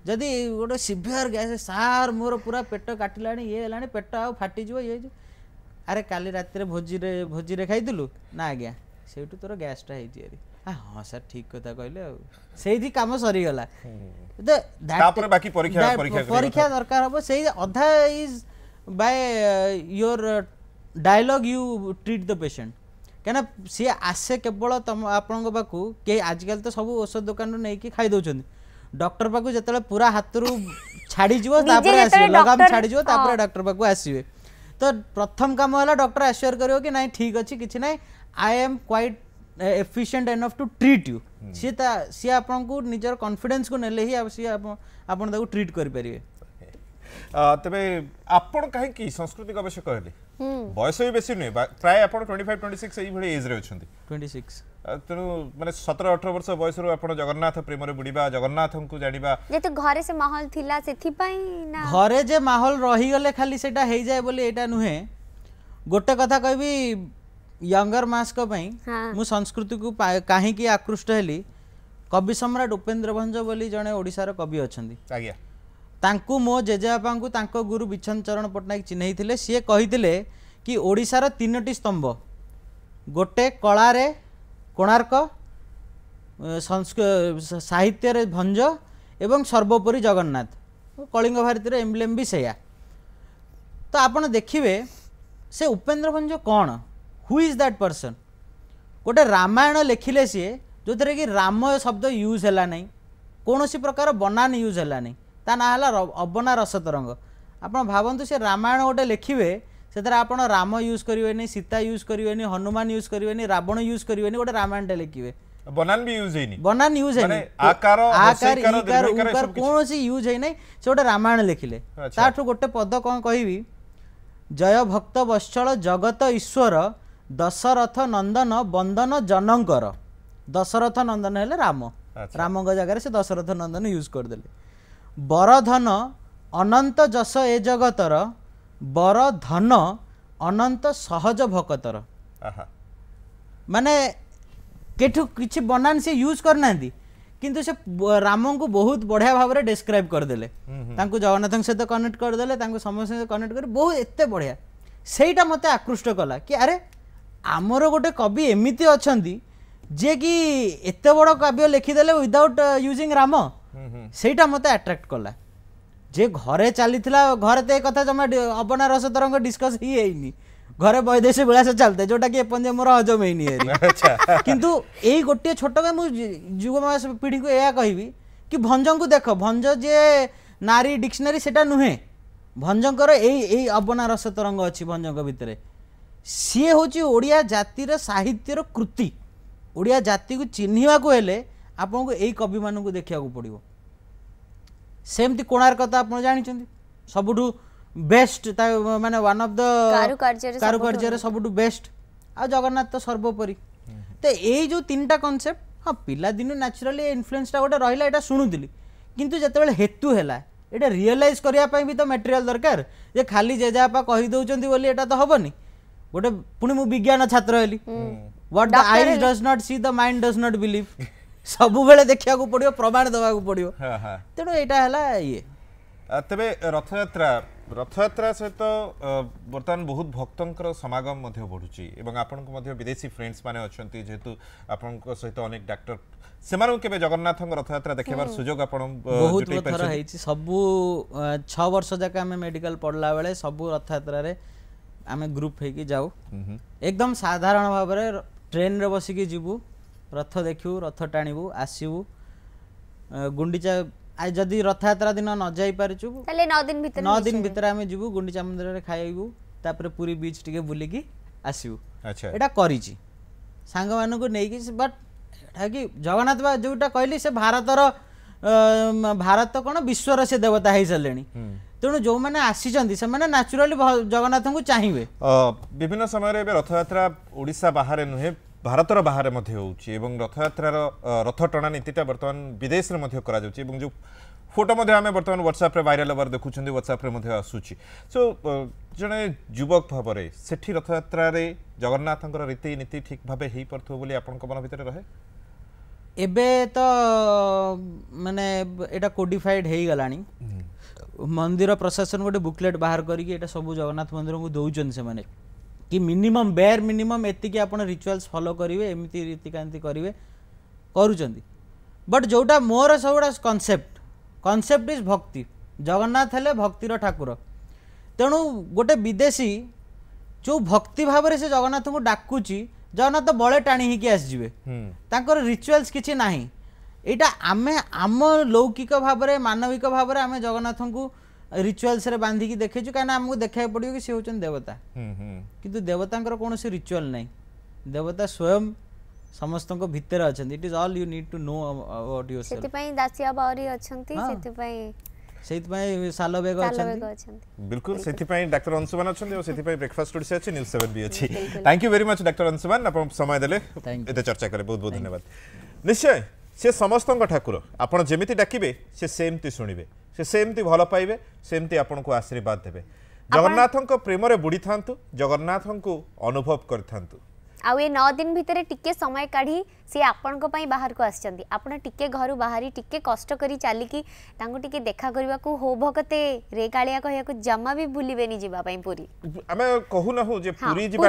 ଯଦି ଗୋଟେ ସିଭିୟର ଗ୍ୟାସ୍ ସାର୍ ମୋର ପୁରା ପେଟ କାଟିଲାଣି ଇଏ ହେଲାଣି ପେଟ ଆଉ ଫାଟିଯିବ ଇଏ ହେଇଯିବ ଆରେ କାଲି ରାତିରେ ଭୋଜିରେ ଭୋଜିରେ ଖାଇଥିଲୁ ନା ଆଜ୍ଞା ସେଇଠୁ ତୋର ଗ୍ୟାସ୍ଟା ହେଇଛି ହଁ ସାର୍ ଠିକ୍ କଥା କହିଲେ ଆଉ ସେଇଠି କାମ ସରିଗଲା ତାପରେ ବାକି ପରୀକ୍ଷା ପରୀକ୍ଷା ଦରକାର ହେବ ସେଇ ଅଧା is by your dialogue you treat the patient କାହିଁକିନା ସିଏ ଆସେ କେବଳ ତମ ଆପଣଙ୍କ ପାଖକୁ କେହି ଆଜିକାଲି ତ ସବୁ ଔଷଧ ଦୋକାନରୁ ନେଇକି ଖାଇଦେଉଛନ୍ତି ଡକ୍ଟର ପାଖକୁ ଯେତେବେଳେ ପୁରା ହାତରୁ ଛାଡ଼ିଯିବ ତାପରେ ଆସିବେ ଲଗାମ ଛାଡ଼ିଯିବ ତାପରେ ଡକ୍ଟର ପାଖକୁ ଆସିବେ ତ ପ୍ରଥମ କାମ ହେଲା ଡକ୍ଟର ଆସ୍ୟୋର କରିବ କି ନାହିଁ ଠିକ୍ ଅଛି କିଛି ନାହିଁ I am quite efficient enough to treat you see see आपको निजर कन्फिडेंस को नेले ही आपको ट्रीट करें ତେବେ ଆପଣ କାହିଁକି ସଂସ୍କୃତି ଗବେଷକ କହିଲେ ବୟସ ବି ବେଶୀ ନୁହେଁ ପ୍ରାୟ ଆପଣ ଟ୍ୱେଣ୍ଟି ଫାଇଭ ଟ୍ୱେଣ୍ଟି ସିକ୍ସ ଏଇଭଳି ଏଜ୍ରେ ଅଛନ୍ତି ଟ୍ୱେଣ୍ଟି ସିକ୍ସ ତେଣୁ ମାନେ ସତର ଅଠର ବର୍ଷ ବୟସରୁ ଆପଣ ଜଗନ୍ନାଥ ପ୍ରେମରେ ବୁଡ଼ିବା ଜଗନ୍ନାଥଙ୍କୁ ଜାଣିବା ଯେହେତୁ ଘରେ ସେ ମାହୋଲ ଥିଲା ସେଥିପାଇଁ ଘରେ ଯେ ମାହୋଲ ରହିଗଲେ ଖାଲି ସେଇଟା ହେଇଯାଏ ବୋଲି ଏଇଟା ନୁହେଁ ଗୋଟେ କଥା କହିବି यङ्गर मासको पनि म संस्कृतिको काहीँक आकृष्टि कवि सम्राट बोली उपेन्द्रभञ्ज बडार कवि अनि आज तेजेबापा गुरु विचन चरण पट्टनायक चिह्नले सिले कि ओडार तिनटी स्तम्भ गोटे कलर्क साहित्य भञ्ज एवं सर्वोपरि जगन्नाथ कलिङ्ग भारती र एम्बेम्बिसै त से देसे उपेन्द्रभञ्ज क हु इज दैट पर्सन ଗୋଟେ ରାମାୟଣ ଲେଖିଲେ ସିଏ ଯେଉଁଥିରେ କି ରାମ ଶବ୍ଦ ୟୁଜ୍ ହେଲା ନାହିଁ କୌଣସି ପ୍ରକାର ବନାନ ୟୁଜ୍ ହେଲା ନାହିଁ ତା ନାଁ ହେଲା ଅବନା ରସତରଙ୍ଗ ଆପଣ ଭାବନ୍ତୁ ସେ ରାମାୟଣ ଗୋଟେ ଲେଖିବେ ସେଥିରେ ଆପଣ ରାମ ୟୁଜ୍ କରିବେନି ସୀତା ୟୁଜ୍ କରିବେନି ହନୁମାନ ୟୁଜ୍ କରିବେନି ରାବଣ ୟୁଜ୍ କରିବେନି ଗୋଟେ ରାମାୟଣଟେ ଲେଖିବେ ବନାନ ବି ୟୁଜ୍ ହେଇନି ବନାନ ୟୁଜ୍ ହେଇନି ଆକାର ଆକାର ଇକାର ଉକାର କୌଣସି ୟୁଜ୍ ହେଇନାହିଁ ସେ ଗୋଟେ ରାମାୟଣ ଲେଖିଲେ ତାଠୁ ଗୋଟେ ପଦ କ'ଣ କହିବି ଜୟ ଭକ୍ତ ବତ୍ସଳ ଜଗତ ଈଶ୍ୱର ଦଶରଥ ନନ୍ଦନ ବନ୍ଦନ ଜନଙ୍କର ଦଶରଥ ନନ୍ଦନ ହେଲେ ରାମ ରାମଙ୍କ ଜାଗାରେ ସେ ଦଶରଥ ନନ୍ଦନ ୟୁଜ୍ କରିଦେଲେ ବରଧନ ଅନନ୍ତ ଯଶ ଏ ଜଗତର ବରଧନ ଅନନ୍ତ ସହଜ ଭକତର ମାନେ କେଠୁ କିଛି ବନାନ ସେ ୟୁଜ୍ କରିନାହାନ୍ତି କିନ୍ତୁ ସେ ରାମଙ୍କୁ ବହୁତ ବଢ଼ିଆ ଭାବରେ ଡେସ୍କ୍ରାଇବ୍ କରିଦେଲେ ତାଙ୍କୁ ଜଗନ୍ନାଥଙ୍କ ସହିତ କନେକ୍ଟ କରିଦେଲେ ତାଙ୍କୁ ସମସ୍ତଙ୍କ ସହିତ କନେକ୍ଟ କରି ବହୁତ ଏତେ ବଢ଼ିଆ ସେଇଟା ମୋତେ ଆକୃଷ୍ଟ କଲା କି ଆରେ गोटे कवि एमि अतेबड कव्य लेखिदेले उइदाउट युजिङ रम सहीटा मते अट्कला घर चाहिँ घर त्यो एमा अबारस तरङ डिस्कस है हैनी घरे वैदेश्य विलास चाहिँ जोटा कि एप म हजम हैनी गोटि छोटक म जुवश पिढीको एउ कि भञ्जको देख भञ्ज जे नारी डिक्सनरी त्यही नुहे भञ्जको र अबना रस तरङ अस्ति भञ्ज भित्र ସିଏ ହେଉଛି ଓଡ଼ିଆ ଜାତିର ସାହିତ୍ୟର କୃତି ଓଡ଼ିଆ ଜାତିକୁ ଚିହ୍ନିବାକୁ ହେଲେ ଆପଣଙ୍କୁ ଏଇ କବିମାନଙ୍କୁ ଦେଖିବାକୁ ପଡ଼ିବ ସେମିତି କୋଣାର୍କ ତ ଆପଣ ଜାଣିଛନ୍ତି ସବୁଠୁ ବେଷ୍ଟ ତା ମାନେ ୱାନ୍ ଅଫ୍ ଦ କାରୁକାର୍ଯ୍ୟରେ ସବୁଠୁ ବେଷ୍ଟ ଆଉ ଜଗନ୍ନାଥ ତ ସର୍ବୋପରି ତ ଏଇ ଯେଉଁ ତିନିଟା କନସେପ୍ଟ ହଁ ପିଲାଦିନୁ ନ୍ୟାଚୁରାଲି ଏ ଇନଫ୍ଲୁଏନ୍ସଟା ଗୋଟେ ରହିଲା ଏଇଟା ଶୁଣୁଥିଲି କିନ୍ତୁ ଯେତେବେଳେ ହେତୁ ହେଲା ଏଇଟା ରିଅଲାଇଜ୍ କରିବା ପାଇଁ ବି ତ ମେଟେରିଆଲ୍ ଦରକାର ଯେ ଖାଲି ଜେଜେବାପା କହିଦେଉଛନ୍ତି ବୋଲି ଏଇଟା ତ ହେବନି ଗୋଟେ ପୁଣି ମୁଁ ବିଜ୍ଞାନ ଛାତ୍ର ହେଲି what the eyes does not see the mind does not believe ସବୁବେଳେ ଦେଖିବାକୁ ପଡ଼ିବ ପ୍ରମାଣ ଦେବାକୁ ପଡ଼ିବ ତେଣୁ ଏଇଟା ହେଲା ଇଏ ତେବେ ରଥଯାତ୍ରା ରଥଯାତ୍ରା ସହିତ ବର୍ତ୍ତମାନ ବହୁତ ଭକ୍ତଙ୍କର ସମାଗମ ମଧ୍ୟ ବଢ଼ୁଛି ଏବଂ ଆପଣଙ୍କୁ ମଧ୍ୟ ବିଦେଶୀ ଫ୍ରେଣ୍ଡସ୍ ମାନେ ଅଛନ୍ତି ଯେହେତୁ ଆପଣଙ୍କ ସହିତ ଅନେକ ଡାକ୍ତର ସେମାନଙ୍କୁ କେବେ ଜଗନ୍ନାଥଙ୍କ ରଥଯାତ୍ରା ଦେଖେଇବାର ସୁଯୋଗ ଆପଣ ବହୁତ ଥର ହେଇଛି ସବୁ ଛଅ ବର୍ଷ ଯାକ ଆମେ ମେଡିକାଲ ପଢ଼ିଲା ବେଳେ ସବୁ ରଥଯାତ୍ରାରେ ଆମେ ଗ୍ରୁପ୍ ହେଇକି ଯାଉ ଏକଦମ ସାଧାରଣ ଭାବରେ ଟ୍ରେନ୍ରେ ବସିକି ଯିବୁ ରଥ ଦେଖିବୁ ରଥ ଟାଣିବୁ ଆସିବୁ ଗୁଣ୍ଡିଚା ଯଦି ରଥଯାତ୍ରା ଦିନ ନ ଯାଇପାରିଛୁ ନଅ ଦିନ ଭିତରେ ଆମେ ଯିବୁ ଗୁଣ୍ଡିଚା ମନ୍ଦିରରେ ଖାଇବୁ ତାପରେ ପୁରୀ ବିଚ୍ ଟିକେ ବୁଲିକି ଆସିବୁ ଏଇଟା କରିଛି ସାଙ୍ଗମାନଙ୍କୁ ନେଇକି ବଟ୍ ଏଇଟା କି ଜଗନ୍ନାଥ ବା ଯେଉଁଟା କହିଲି ସେ ଭାରତର ଭାରତ କ'ଣ ବିଶ୍ୱର ସେ ଦେବତା ହେଇସାରିଲେଣି ତେଣୁ ଯେଉଁମାନେ ଆସିଛନ୍ତି ସେମାନେ ନ୍ୟାଚୁରାଲି ଜଗନ୍ନାଥଙ୍କୁ ଚାହିଁବେ ବିଭିନ୍ନ ସମୟରେ ଏବେ ରଥଯାତ୍ରା ଓଡ଼ିଶା ବାହାରେ ନୁହେଁ ଭାରତର ବାହାରେ ମଧ୍ୟ ହେଉଛି ଏବଂ ରଥଯାତ୍ରାର ରଥ ଟଣା ନୀତିଟା ବର୍ତ୍ତମାନ ବିଦେଶରେ ମଧ୍ୟ କରାଯାଉଛି ଏବଂ ଯେଉଁ ଫଟୋ ମଧ୍ୟ ଆମେ ବର୍ତ୍ତମାନ ହ୍ୱାଟ୍ସଆପ୍ରେ ଭାଇରାଲ୍ ହେବାର ଦେଖୁଛନ୍ତି ହ୍ୱାଟ୍ସଆପ୍ରେ ମଧ୍ୟ ଆସୁଛି ସୋ ଜଣେ ଯୁବକ ଭାବରେ ସେଠି ରଥଯାତ୍ରାରେ ଜଗନ୍ନାଥଙ୍କର ରୀତିନୀତି ଠିକ୍ ଭାବେ ହେଇପାରୁଥିବ ବୋଲି ଆପଣଙ୍କ ମନ ଭିତରେ ରହେ ଏବେ ତ ମାନେ ଏଇଟା କୋଡ଼ିଫାଇଡ଼୍ ହେଇଗଲାଣି ମନ୍ଦିର ପ୍ରଶାସନ ଗୋଟେ ବୁକଲେଟ୍ ବାହାର କରିକି ଏଇଟା ସବୁ ଜଗନ୍ନାଥ ମନ୍ଦିରକୁ ଦେଉଛନ୍ତି ସେମାନେ କି ମିନିମମ୍ ବେୟାର ମିନିମମ୍ ଏତିକି ଆପଣ ରିଚୁଆଲ୍ସ ଫଲୋ କରିବେ ଏମିତି ରୀତିକାନ୍ତି କରିବେ କରୁଛନ୍ତି ବଟ୍ ଯେଉଁଟା ମୋର ସବୁଗୁଡ଼ା କନସେପ୍ଟ କନସେପ୍ଟ ଇଜ୍ ଭକ୍ତି ଜଗନ୍ନାଥ ହେଲେ ଭକ୍ତିର ଠାକୁର ତେଣୁ ଗୋଟେ ବିଦେଶୀ ଯେଉଁ ଭକ୍ତି ଭାବରେ ସେ ଜଗନ୍ନାଥଙ୍କୁ ଡାକୁଛି ଜଗନ୍ନାଥ ବଳେ ଟାଣି ହେଇକି ଆସିଯିବେ ତାଙ୍କର ରିଚୁଆଲ୍ସ କିଛି ନାହିଁ ଏଇଟା ଆମେ ଆମ ଲୌକିକ ଭାବରେ ମାନବିକ ଭାବରେ ଆମେ ଜଗନ୍ନାଥଙ୍କୁ ରିଚୁଆଲ୍ସରେ ବାନ୍ଧିକି ଦେଖେଇଛୁ କାହିଁକିନା ଆମକୁ ଦେଖିବାକୁ ପଡ଼ିବ କି ସେ ହେଉଛନ୍ତି ଦେବତା କିନ୍ତୁ ଦେବତାଙ୍କର କୌଣସି ରିଚୁଆଲ୍ ନାହିଁ ଦେବତା ସ୍ୱୟଂ ସମସ୍ତଙ୍କ ଭିତରେ ଅଛନ୍ତି it is all you need to know about your ସେଥିପାଇଁ ଦାସିଆ ବାଉରୀ ଅଛନ୍ତି ସେଥିପାଇଁ ସେଇଥିପାଇଁ ସାଲବେଗ ଅଛନ୍ତି ବିଲକୁଲ ସେଥିପାଇଁ ଡାକ୍ତର ଅଂଶୁମାନ ଅଛନ୍ତି ଆଉ ସେଥିପାଇଁ ବ୍ରେକଫାଷ୍ଟ ଓଡ଼ିଶା ଅଛି ନ୍ୟୁଜ୍ ସେଭେନ୍ ବି ଅଛି ଥ୍ୟାଙ୍କ ୟୁ ଭେରି ମଚ୍ ଡାକ୍ତର ଅଂଶୁମାନ ଆପଣ ସମୟ ଦେଲେ ଏତେ ଚର୍ଚ୍ଚା କଲେ ବହୁତ ବହୁତ ଧନ୍ୟବାଦ ନିଶ୍ଚୟ ସେ ସମସ୍ତଙ୍କ ଠାକୁର ଆପଣ ଯେମିତି ଡାକିବେ ସେ ସେମିତି ଶୁଣିବେ ସେ ସେମିତି ଭଲ ପାଇବେ ସେମିତି ଆପଣଙ୍କୁ ଆଶୀର୍ବାଦ ଦେବେ ଜଗନ୍ନାଥଙ୍କ ପ୍ରେମରେ ବୁଡ଼ିଥାନ୍ତୁ ଜଗନ୍ନାଥଙ୍କୁ ଅନୁଭବ କରିଥାନ୍ତୁ ଆଉ ଏ ନଅ ଦିନ ଭିତରେ ଟିକେ ସମୟ କାଢ଼ି ସିଏ ଆପଣଙ୍କ ପାଇଁ ବାହାରକୁ ଆସିଛନ୍ତି ଆପଣ ଟିକେ ଘରୁ ବାହାରି ଟିକେ କଷ୍ଟ କରି ଚାଲିକି ତାଙ୍କୁ ଟିକେ ଦେଖା କରିବାକୁ ହୋଭ କେତେ ରେ କାଳିଆ କହିବାକୁ ଜମା ବି ଭୁଲିବେନି ଯିବା ପାଇଁ ପୁରୀ ଆମେ କହୁ ନାହୁଁ ଯେ ପୁରୀ ଯିବା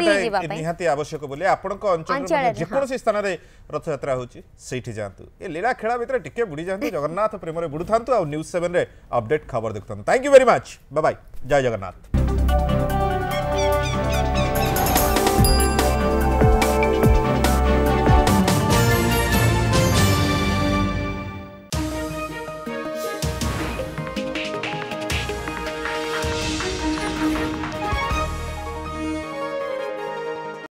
ନିହାତି ଆବଶ୍ୟକ ବୋଲି ଆପଣଙ୍କ ଅଞ୍ଚଳରେ ଯେକୌଣସି ସ୍ଥାନରେ ରଥଯାତ୍ରା ହେଉଛି ସେଇଠି ଯାଆନ୍ତୁ ଏ ଲୀଳା ଖେଳା ଭିତରେ ଟିକେ ବୁଡ଼ି ଯାଆନ୍ତୁ ଜଗନ୍ନାଥ ପ୍ରେମରେ ବୁଡ଼ୁଥାନ୍ତୁ ଆଉ ନ୍ୟୁଜ୍ ସେଭେନରେ ଅପଡେଟ୍ ଖବର ଦେଖୁଥାନ୍ତୁ ଥ୍ୟାଙ୍କ ୟୁ ଭେରି ମଚ୍ ବାବାଇ ଜୟ ଜଗନ୍ନାଥ